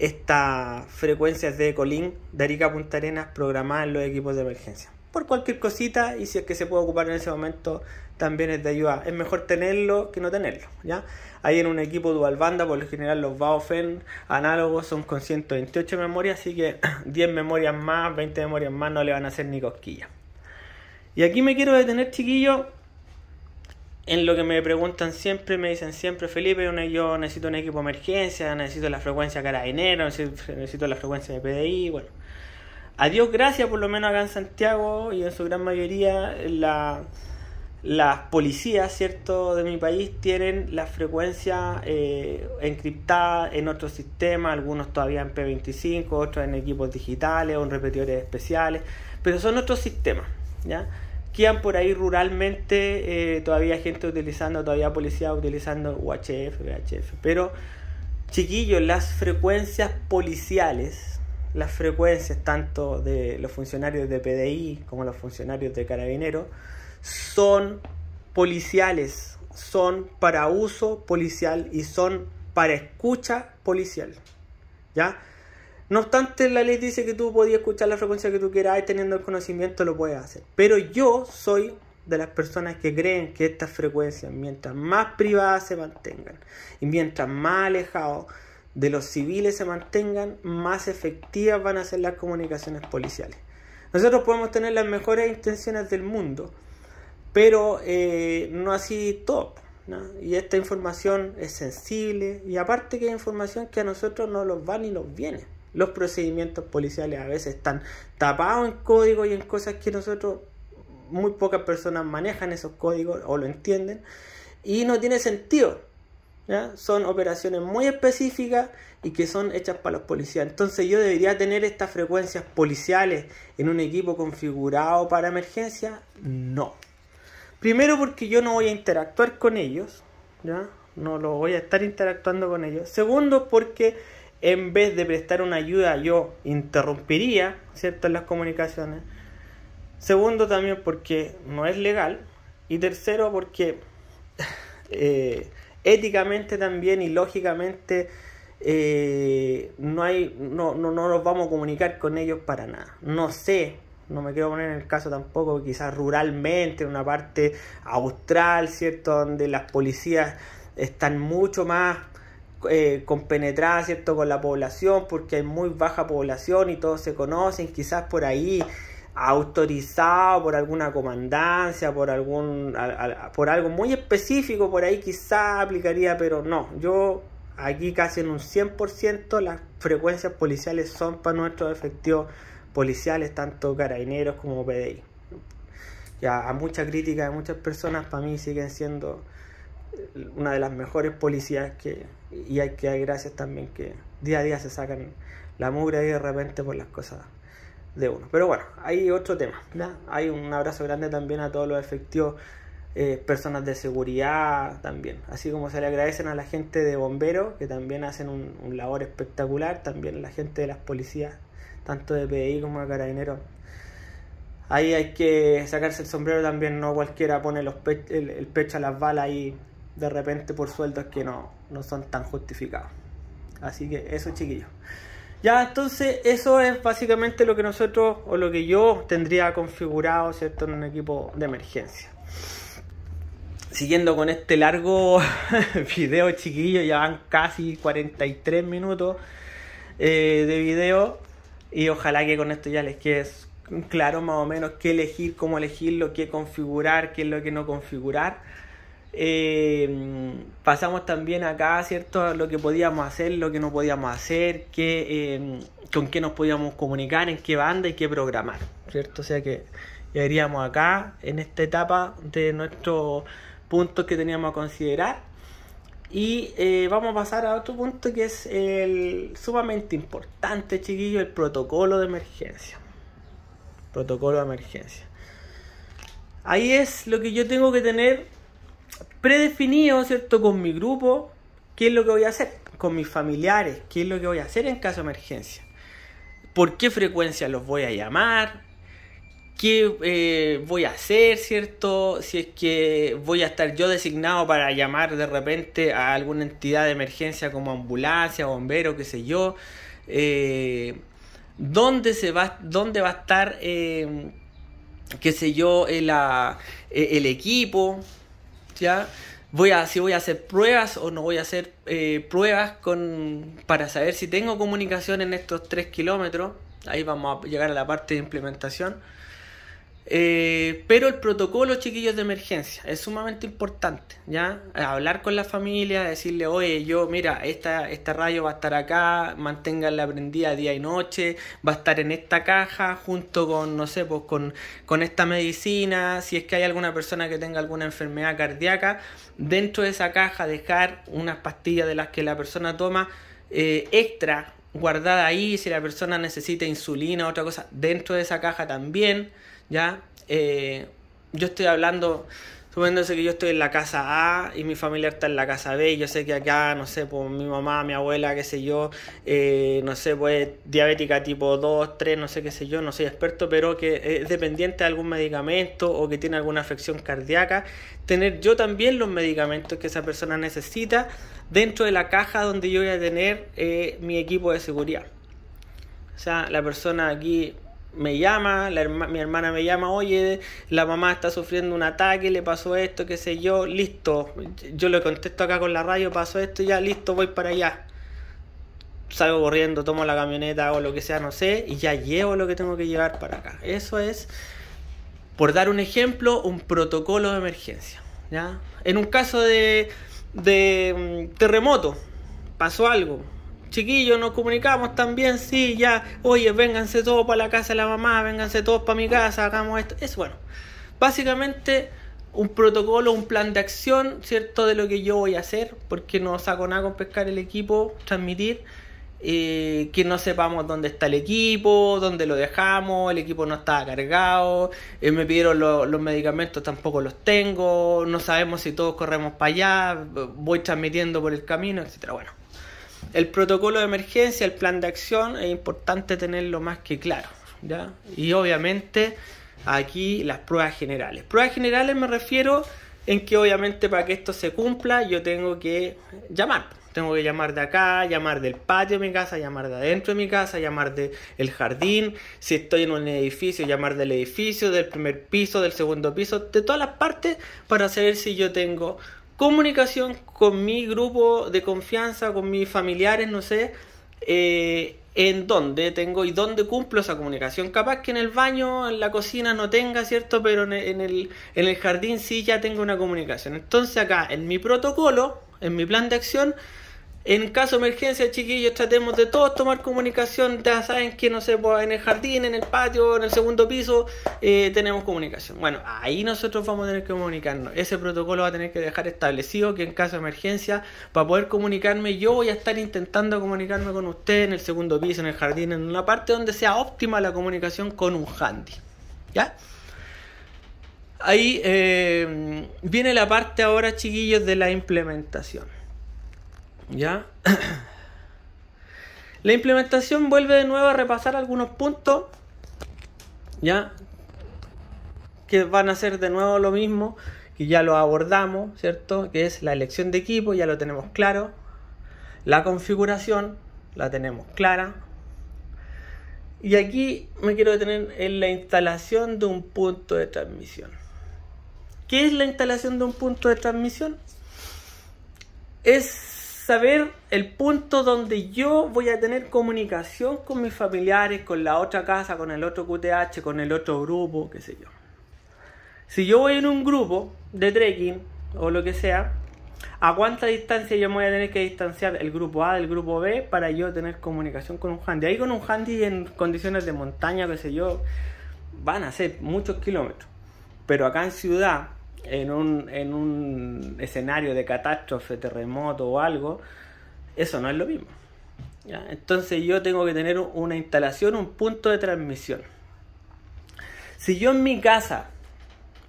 estas frecuencias de Ecolink de Arica Punta Arenas programadas en los equipos de emergencia por cualquier cosita y si es que se puede ocupar en ese momento también es de ayuda. Es mejor tenerlo que no tenerlo, ¿ya? Ahí en un equipo dual banda, por lo general los Baofen análogos son con 128 memorias, así que 10 memorias más, 20 memorias más no le van a hacer ni cosquilla. Y aquí me quiero detener, chiquillo, en lo que me preguntan siempre, me dicen siempre, Felipe, yo necesito un equipo emergencia, necesito la frecuencia carabinero, necesito la frecuencia de PDI, bueno a Dios gracias, por lo menos acá en Santiago y en su gran mayoría, las policías, ¿cierto?, de mi país tienen la frecuencia eh, encriptada en otros sistemas, algunos todavía en P25, otros en equipos digitales o en repetidores especiales, pero son otros sistemas, ¿ya? Quedan por ahí ruralmente eh, todavía gente utilizando, todavía policía utilizando UHF, VHF, pero chiquillos, las frecuencias policiales las frecuencias tanto de los funcionarios de PDI como los funcionarios de carabineros son policiales, son para uso policial y son para escucha policial. ¿Ya? No obstante, la ley dice que tú podías escuchar la frecuencia que tú quieras y teniendo el conocimiento lo puedes hacer. Pero yo soy de las personas que creen que estas frecuencias, mientras más privadas se mantengan y mientras más alejados de los civiles se mantengan, más efectivas van a ser las comunicaciones policiales. Nosotros podemos tener las mejores intenciones del mundo, pero eh, no así todo. Y esta información es sensible y aparte que es información que a nosotros no nos va ni nos viene. Los procedimientos policiales a veces están tapados en códigos y en cosas que nosotros, muy pocas personas manejan esos códigos o lo entienden y no tiene sentido. Son operaciones muy específicas y que son hechas para los policías. Entonces yo debería tener estas frecuencias policiales en un equipo configurado para emergencia. No. Primero porque yo no voy a interactuar con ellos, ¿ya? No lo voy a estar interactuando con ellos. Segundo porque en vez de prestar una ayuda yo interrumpiría, ¿cierto?, las comunicaciones. Segundo también porque no es legal. Y tercero porque eh, éticamente también y lógicamente eh, no, hay, no, no, nos vamos a comunicar con ellos para nada. No sé, no me quiero poner en el caso tampoco, quizás ruralmente, en una parte austral, ¿cierto? Donde las policías están mucho más eh, compenetradas, ¿cierto? Con la población, porque hay muy baja población y todos se conocen, quizás por ahí autorizado por alguna comandancia, por algún por algo muy específico por ahí quizá aplicaría, pero no, yo aquí casi en un 100% las frecuencias policiales son para nuestros efectivos policiales, tanto carabineros como PDI. Ya a mucha crítica de muchas personas para mí siguen siendo una de las mejores policías que y hay que dar gracias también que día a día se sacan la mugre y de repente por las cosas de uno. Pero bueno, hay otro tema. Hay un abrazo grande también a todos los efectivos, eh, personas de seguridad también. Así como se le agradecen a la gente de bomberos, que también hacen un, labor espectacular, también la gente de las policías, tanto de PDI como de carabineros. Ahí hay que sacarse el sombrero también, no cualquiera pone el, pecho a las balas y de repente por sueldos que no, no son tan justificados. Así que eso chiquillos. Ya, entonces eso es básicamente lo que nosotros o lo que yo tendría configurado, ¿cierto? En un equipo de emergencia. Siguiendo con este largo video chiquillo, ya van casi 43 minutos eh, de video y ojalá que con esto ya les quede claro más o menos qué elegir, cómo elegirlo, qué configurar, qué es lo que no configurar. Eh, pasamos también acá, ¿cierto? Lo que podíamos hacer, lo que no podíamos hacer, qué, eh, con qué nos podíamos comunicar, en qué banda y qué programar, ¿cierto? O sea que ya iríamos acá, en esta etapa de nuestros puntos que teníamos a considerar. Y eh, vamos a pasar a otro punto que es el sumamente importante, chiquillo, el protocolo de emergencia. Protocolo de emergencia. Ahí es lo que yo tengo que tener predefinido, ¿cierto? Con mi grupo, qué es lo que voy a hacer, con mis familiares, qué es lo que voy a hacer en caso de emergencia, por qué frecuencia los voy a llamar, qué eh, voy a hacer, ¿cierto? Si es que voy a estar yo designado para llamar de repente a alguna entidad de emergencia como ambulancia, bombero, qué sé yo. Eh, ¿dónde, se va, ¿Dónde va a estar, eh, qué sé yo, el, el equipo? ¿ya? Voy a, si voy a hacer pruebas o no voy a hacer eh, pruebas con, para saber si tengo comunicación en estos 3 kilómetros. Ahí vamos a llegar a la parte de implementación. Eh, pero el protocolo, chiquillos, de emergencia es sumamente importante, ¿ya? Hablar con la familia, decirle, oye, yo, mira, esta, esta radio va a estar acá, manténganla prendida día y noche, va a estar en esta caja, junto con, no sé, pues con, con esta medicina, si es que hay alguna persona que tenga alguna enfermedad cardíaca, dentro de esa caja dejar unas pastillas de las que la persona toma eh, extra, guardada ahí, si la persona necesita insulina, o otra cosa, dentro de esa caja también. ¿ya? Eh, yo estoy hablando, suponiéndose que yo estoy en la casa A y mi familia está en la casa B, yo sé que acá, no sé, pues mi mamá, mi abuela, qué sé yo, eh, no sé, pues diabética tipo 2, 3, no sé qué sé yo, no soy experto, pero que es dependiente de algún medicamento o que tiene alguna afección cardíaca, tener yo también los medicamentos que esa persona necesita dentro de la caja donde yo voy a tener eh, mi equipo de seguridad. O sea, la persona aquí me llama, la mi hermana me llama, oye, la mamá está sufriendo un ataque, le pasó esto, qué sé yo, listo, yo le contesto acá con la radio, pasó esto, ya, listo, voy para allá. Salgo corriendo, tomo la camioneta o lo que sea, no sé, y ya llevo lo que tengo que llevar para acá. Eso es, por dar un ejemplo, un protocolo de emergencia. En un caso de, de mm, terremoto, pasó algo, chiquillos, nos comunicamos también, sí, ya, oye, vénganse todos para la casa de la mamá, vénganse todos para mi casa, hagamos esto. Es bueno, básicamente un protocolo, un plan de acción, ¿cierto? De lo que yo voy a hacer, porque no saco nada con pescar el equipo, transmitir. Eh, que no sepamos dónde está el equipo, dónde lo dejamos, el equipo no está cargado, eh, me pidieron los medicamentos, tampoco los tengo, no sabemos si todos corremos para allá, voy transmitiendo por el camino, etcétera. Bueno, el protocolo de emergencia, el plan de acción, es importante tenerlo más que claro. ¿ya? Y obviamente aquí las pruebas generales. Pruebas generales me refiero en que obviamente para que esto se cumpla yo tengo que llamar. Tengo que llamar de acá, llamar del patio de mi casa, llamar de adentro de mi casa, llamar del jardín. Si estoy en un edificio, llamar del edificio, del primer piso, del segundo piso, de todas las partes para saber si yo tengo comunicación con mi grupo de confianza, con mis familiares, no sé, eh, en dónde tengo y dónde cumplo esa comunicación. Capaz que en el baño, en la cocina no tenga, ¿cierto? Pero en el, en el jardín sí ya tengo una comunicación. Entonces acá, en mi protocolo, en mi plan de acción, en caso de emergencia, chiquillos, tratemos de todos tomar comunicación. Ya saben que, no sé, pues, en el jardín, en el patio, en el segundo piso, eh, tenemos comunicación. Bueno, ahí nosotros vamos a tener que comunicarnos. Ese protocolo va a tener que dejar establecido que en caso de emergencia, para poder comunicarme, yo voy a estar intentando comunicarme con usted en el segundo piso, en el jardín, en una parte donde sea óptima la comunicación con un handy. ¿Ya? Ahí eh, viene la parte ahora, chiquillos, de la implementación. ¿Ya? La implementación vuelve de nuevo a repasar algunos puntos. ¿Ya? Que van a ser de nuevo lo mismo. Que ya lo abordamos, ¿cierto? Que es la elección de equipo, ya lo tenemos claro. La configuración, la tenemos clara. Y aquí me quiero detener en la instalación de un punto de transmisión. ¿Qué es la instalación de un punto de transmisión? Es ver el punto donde yo voy a tener comunicación con mis familiares, con la otra casa, con el otro QTH, con el otro grupo, qué sé yo. Si yo voy en un grupo de trekking o lo que sea, ¿a cuánta distancia yo me voy a tener que distanciar el grupo A del grupo B para yo tener comunicación con un handy? Ahí con un handy en condiciones de montaña, qué sé yo, van a ser muchos kilómetros. Pero acá en ciudad, en un, en un escenario de catástrofe, terremoto o algo, eso no es lo mismo. Entonces yo tengo que tener una instalación, un punto de transmisión. Si yo en mi casa,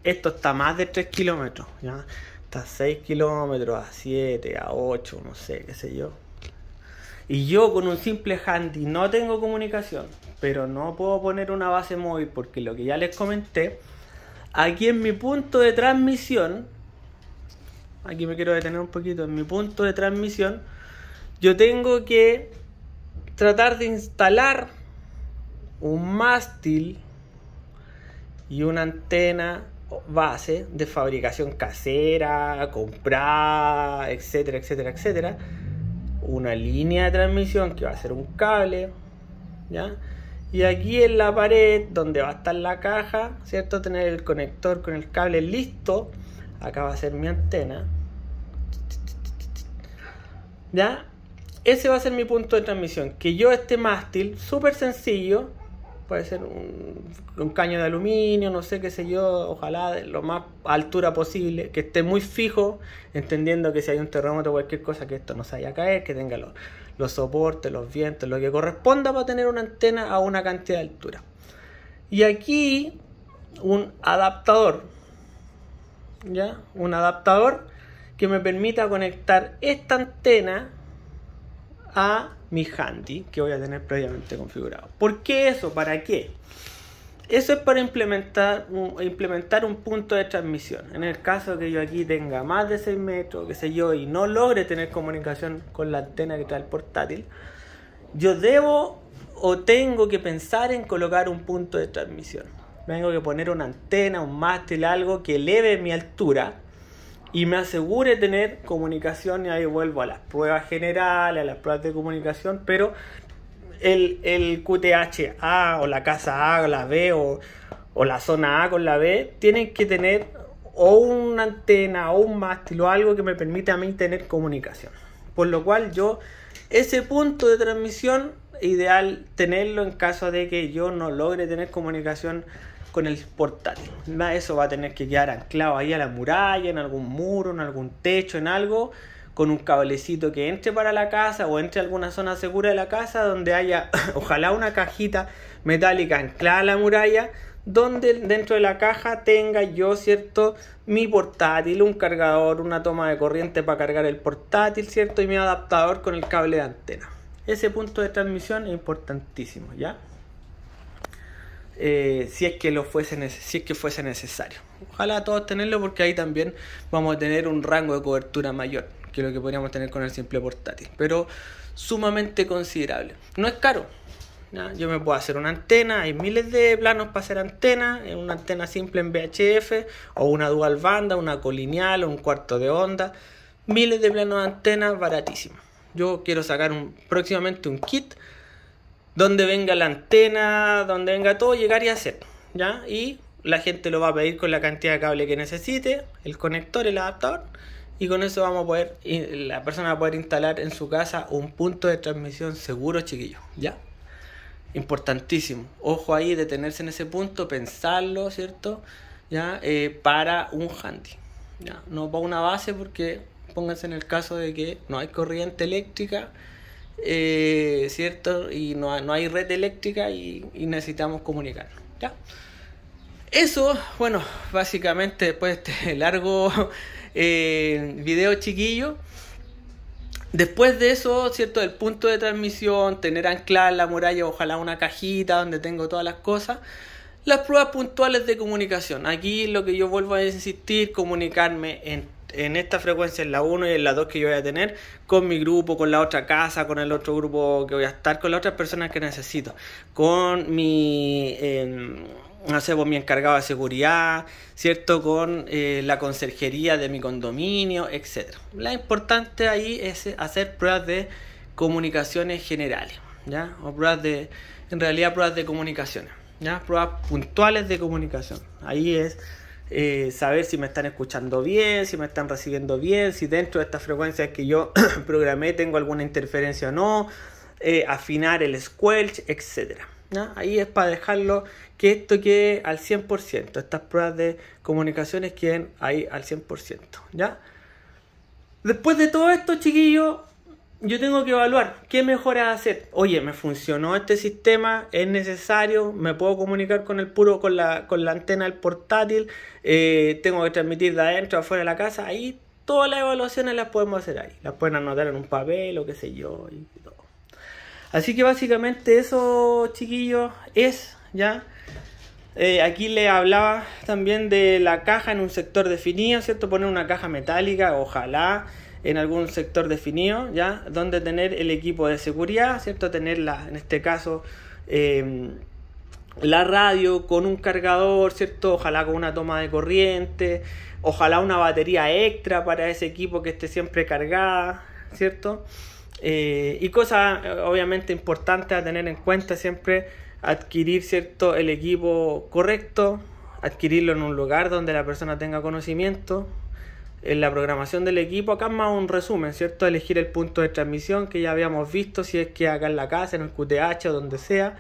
esto está más de 3 kilómetros, está a 6 kilómetros, a 7, a 8, no sé, qué sé yo. Y yo con un simple handy no tengo comunicación, pero no puedo poner una base móvil porque lo que ya les comenté Aquí en mi punto de transmisión, aquí me quiero detener un poquito, en mi punto de transmisión, yo tengo que tratar de instalar un mástil y una antena base de fabricación casera, comprada, etcétera, etcétera, etcétera. Una línea de transmisión que va a ser un cable, ¿ya? Y aquí en la pared donde va a estar la caja, ¿cierto? Tener el conector con el cable listo. Acá va a ser mi antena. ¿Ya? Ese va a ser mi punto de transmisión. Que yo este mástil, súper sencillo, puede ser un, caño de aluminio, no sé qué sé yo, ojalá de lo más altura posible, que esté muy fijo, entendiendo que si hay un terremoto o cualquier cosa, que esto no se vaya a caer, que tenga los los soportes, los vientos, lo que corresponda para tener una antena a una cantidad de altura. Y aquí un adaptador, ¿ya? Un adaptador que me permita conectar esta antena a mi handy que voy a tener previamente configurado. ¿Por qué eso? ¿Para qué? Eso es para implementar un, implementar un punto de transmisión. En el caso que yo aquí tenga más de 6 metros, qué sé yo, y no logre tener comunicación con la antena que trae el portátil, yo debo o tengo que pensar en colocar un punto de transmisión. Tengo que poner una antena, un mástil, algo que eleve mi altura y me asegure tener comunicación y ahí vuelvo a las pruebas generales, a las pruebas de comunicación, pero el, el A, o la casa A o la B o, o la zona A con la B, tienen que tener o una antena o un mástil o algo que me permita a mí tener comunicación. Por lo cual yo ese punto de transmisión ideal tenerlo en caso de que yo no logre tener comunicación con el portátil. Eso va a tener que quedar anclado ahí a la muralla, en algún muro, en algún techo, en algo con un cablecito que entre para la casa o entre a alguna zona segura de la casa donde haya, ojalá, una cajita metálica anclada a la muralla donde dentro de la caja tenga yo, ¿cierto? Mi portátil, un cargador, una toma de corriente para cargar el portátil, ¿cierto? Y mi adaptador con el cable de antena. Ese punto de transmisión es importantísimo, ¿ya? Eh, si, es que lo fuese, si es que fuese necesario. Ojalá todos tenerlo porque ahí también vamos a tener un rango de cobertura mayor que lo que podríamos tener con el simple portátil, pero sumamente considerable. No es caro. Yo me puedo hacer una antena, hay miles de planos para hacer antenas, una antena simple en VHF, o una dual banda, una colineal, o un cuarto de onda, miles de planos de antena, baratísimo. Yo quiero sacar un, próximamente un kit donde venga la antena, donde venga todo, llegar y hacer. ¿ya? Y la gente lo va a pedir con la cantidad de cable que necesite, el conector, el adaptador y con eso vamos a poder, la persona va a poder instalar en su casa un punto de transmisión seguro, chiquillo ¿ya? Importantísimo. Ojo ahí, detenerse en ese punto, pensarlo, ¿cierto? ¿Ya? Eh, para un handy, ¿ya? No para una base porque pónganse en el caso de que no hay corriente eléctrica, eh, ¿cierto? Y no, hay red eléctrica y, necesitamos comunicarnos, ¿ya? Eso, bueno, básicamente después de este largo eh, video chiquillo. Después de eso, ¿cierto? El punto de transmisión, tener anclada la muralla, ojalá una cajita donde tengo todas las cosas. Las pruebas puntuales de comunicación. Aquí lo que yo vuelvo a insistir, comunicarme en, en esta frecuencia, en la 1 y en la 2 que yo voy a tener, con mi grupo, con la otra casa, con el otro grupo que voy a estar, con las otras personas que necesito, con mi... Em, Hacer mi encargado de seguridad, ¿cierto? Con eh, la conserjería de mi condominio, etc. Lo importante ahí es eh, hacer pruebas de comunicaciones generales, ¿ya? O pruebas de, en realidad pruebas de comunicaciones, ¿ya? Pruebas puntuales de comunicación. Ahí es eh, saber si me están escuchando bien, si me están recibiendo bien, si dentro de estas frecuencias que yo programé tengo alguna interferencia o no, afinar el squelch, etcétera. Ahí es para dejarlo que esto quede al 100%. Estas pruebas de comunicaciones queden ahí al 100%. ¿Ya? Después de todo esto, chiquillos, yo tengo que evaluar qué mejora hacer. Oye, me funcionó este sistema, es necesario, me puedo comunicar con el puro, con la, con la antena del portátil, eh, tengo que transmitir de adentro, afuera de la casa. Ahí todas las evaluaciones las podemos hacer ahí. Las pueden anotar en un papel o qué sé yo. Así que básicamente eso, chiquillos, es ya. Eh, aquí le hablaba también de la caja en un sector definido, ¿cierto? Poner una caja metálica, ojalá, en algún sector definido, ¿ya? Donde tener el equipo de seguridad, ¿cierto? tenerla en este caso, em, la radio con un cargador, ¿cierto? Ojalá con una toma de corriente, ojalá una batería extra para ese equipo que esté siempre cargada, ¿cierto? Eh, y cosa eh, obviamente importante a tener en cuenta siempre, adquirir cierto el equipo correcto, adquirirlo en un lugar donde la persona tenga conocimiento. En la programación del equipo, acá más un resumen, ¿cierto? Elegir el punto de transmisión que ya habíamos visto, si es que acá en la casa, en el QTH o donde sea,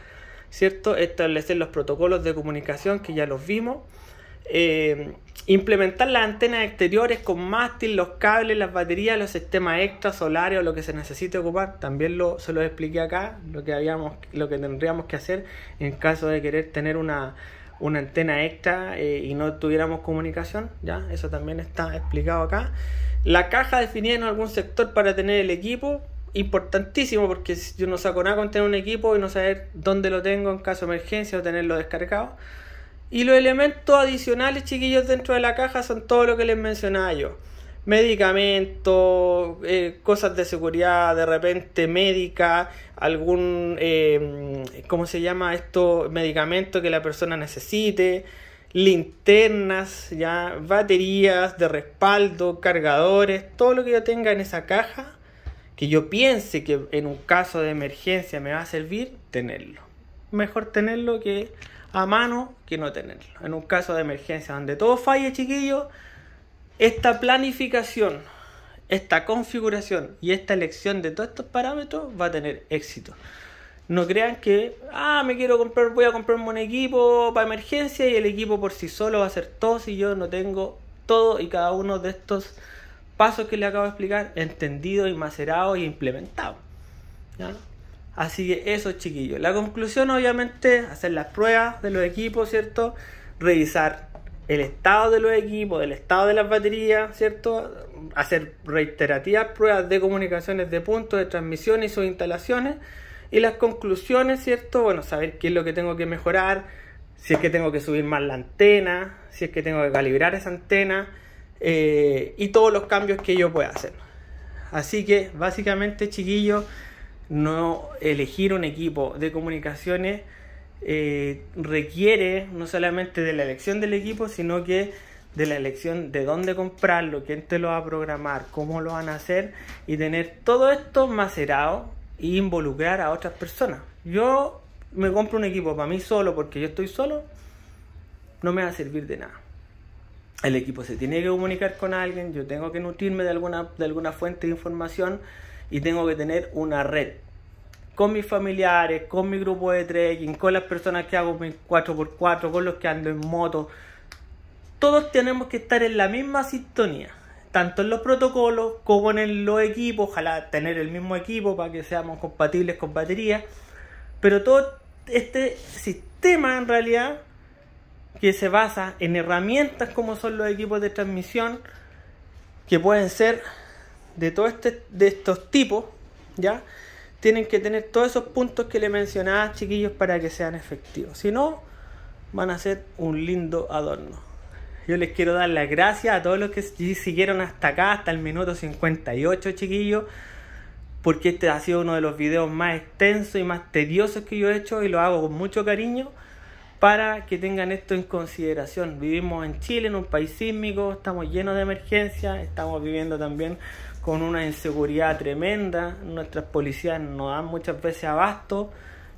¿cierto? Establecer los protocolos de comunicación que ya los vimos eh, implementar las antenas exteriores con mástil, los cables, las baterías, los sistemas extras, solares o lo que se necesite ocupar. También lo, se lo expliqué acá, lo que, habíamos, lo que tendríamos que hacer en caso de querer tener una, una antena extra eh, y no tuviéramos comunicación, ¿ya? Eso también está explicado acá. La caja definida en algún sector para tener el equipo, importantísimo porque yo no saco nada con tener un equipo y no saber dónde lo tengo en caso de emergencia o tenerlo descargado. Y los elementos adicionales, chiquillos, dentro de la caja son todo lo que les mencionaba yo. Medicamentos, eh, cosas de seguridad, de repente médica, algún, eh, ¿cómo se llama esto? Medicamento que la persona necesite, linternas, ya, baterías de respaldo, cargadores, todo lo que yo tenga en esa caja, que yo piense que en un caso de emergencia me va a servir, tenerlo. Mejor tenerlo que a mano que no tenerlo. En un caso de emergencia donde todo falle, chiquillo, esta planificación, esta configuración y esta elección de todos estos parámetros va a tener éxito. No crean que, ah, me quiero comprar, voy a comprarme un equipo para emergencia y el equipo por sí solo va a hacer todo si yo no tengo todo y cada uno de estos pasos que le acabo de explicar entendido y macerado y implementado. Así que eso, chiquillos. La conclusión, obviamente, hacer las pruebas de los equipos, ¿cierto? Revisar el estado de los equipos, el estado de las baterías, ¿cierto? Hacer reiterativas pruebas de comunicaciones de puntos, de transmisión y sus instalaciones. Y las conclusiones, ¿cierto? Bueno, saber qué es lo que tengo que mejorar, si es que tengo que subir más la antena, si es que tengo que calibrar esa antena eh, y todos los cambios que yo pueda hacer. Así que, básicamente, chiquillos no elegir un equipo de comunicaciones eh, requiere no solamente de la elección del equipo, sino que de la elección de dónde comprarlo, quién te lo va a programar, cómo lo van a hacer y tener todo esto macerado e involucrar a otras personas. Yo me compro un equipo para mí solo porque yo estoy solo, no me va a servir de nada. El equipo se tiene que comunicar con alguien, yo tengo que nutrirme de alguna, de alguna fuente de información y tengo que tener una red con mis familiares, con mi grupo de trekking, con las personas que hago mi 4x4, con los que ando en moto. Todos tenemos que estar en la misma sintonía, tanto en los protocolos como en los equipos, ojalá tener el mismo equipo para que seamos compatibles con batería, pero todo este sistema en realidad que se basa en herramientas como son los equipos de transmisión, que pueden ser de todos este, de estos tipos, ¿ya? tienen que tener todos esos puntos que le mencionaba, chiquillos, para que sean efectivos. Si no, van a ser un lindo adorno. Yo les quiero dar las gracias a todos los que siguieron hasta acá, hasta el minuto 58, chiquillos, porque este ha sido uno de los videos más extensos y más tediosos que yo he hecho y lo hago con mucho cariño para que tengan esto en consideración. Vivimos en Chile, en un país sísmico, estamos llenos de emergencias, estamos viviendo también con una inseguridad tremenda, nuestras policías no dan muchas veces abasto,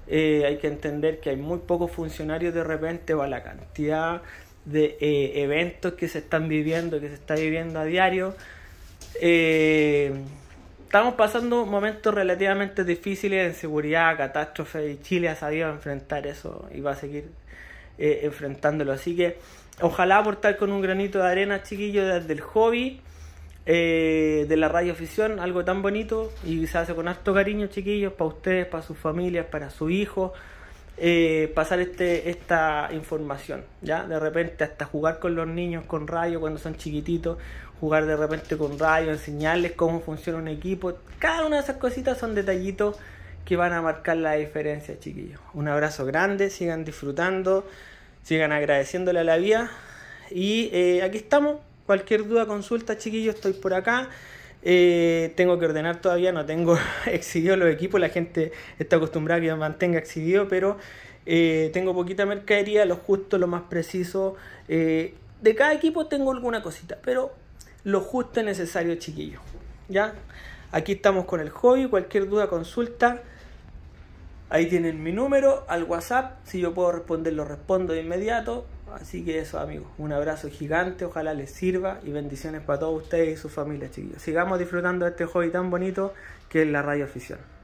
eh, hay que entender que hay muy pocos funcionarios de repente va la cantidad de eh, eventos que se están viviendo, que se está viviendo a diario. Eh, estamos pasando momentos relativamente difíciles de inseguridad, catástrofe, y Chile ha sabido enfrentar eso y va a seguir enfrentándolo. Así que ojalá aportar con un granito de arena, chiquillo, desde el hobby eh, de la afición, algo tan bonito y se hace con harto cariño, chiquillos, para ustedes, para sus familias, para su hijo. Eh, pasar este, esta información, ¿ya? De repente hasta jugar con los niños con radio cuando son chiquititos, jugar de repente con radio, enseñarles cómo funciona un equipo. Cada una de esas cositas son detallitos que van a marcar la diferencia, chiquillos. Un abrazo grande, sigan disfrutando, sigan agradeciéndole a la vida y eh, aquí estamos Cualquier duda, consulta, chiquillo, estoy por acá. Eh, tengo que ordenar todavía, no tengo exhibido los equipos, la gente está acostumbrada a que mantenga exhibido, pero eh, tengo poquita mercadería, lo justo, lo más preciso. Eh, de cada equipo tengo alguna cosita, pero lo justo es necesario, chiquillo. ¿Ya? Aquí estamos con el hobby, cualquier duda, consulta. Ahí tienen mi número al WhatsApp, si yo puedo responder lo respondo de inmediato. Así que eso, amigos, un abrazo gigante, ojalá les sirva y bendiciones para todos ustedes y sus familias, chiquillos. Sigamos disfrutando de este hobby tan bonito que es la radio afición.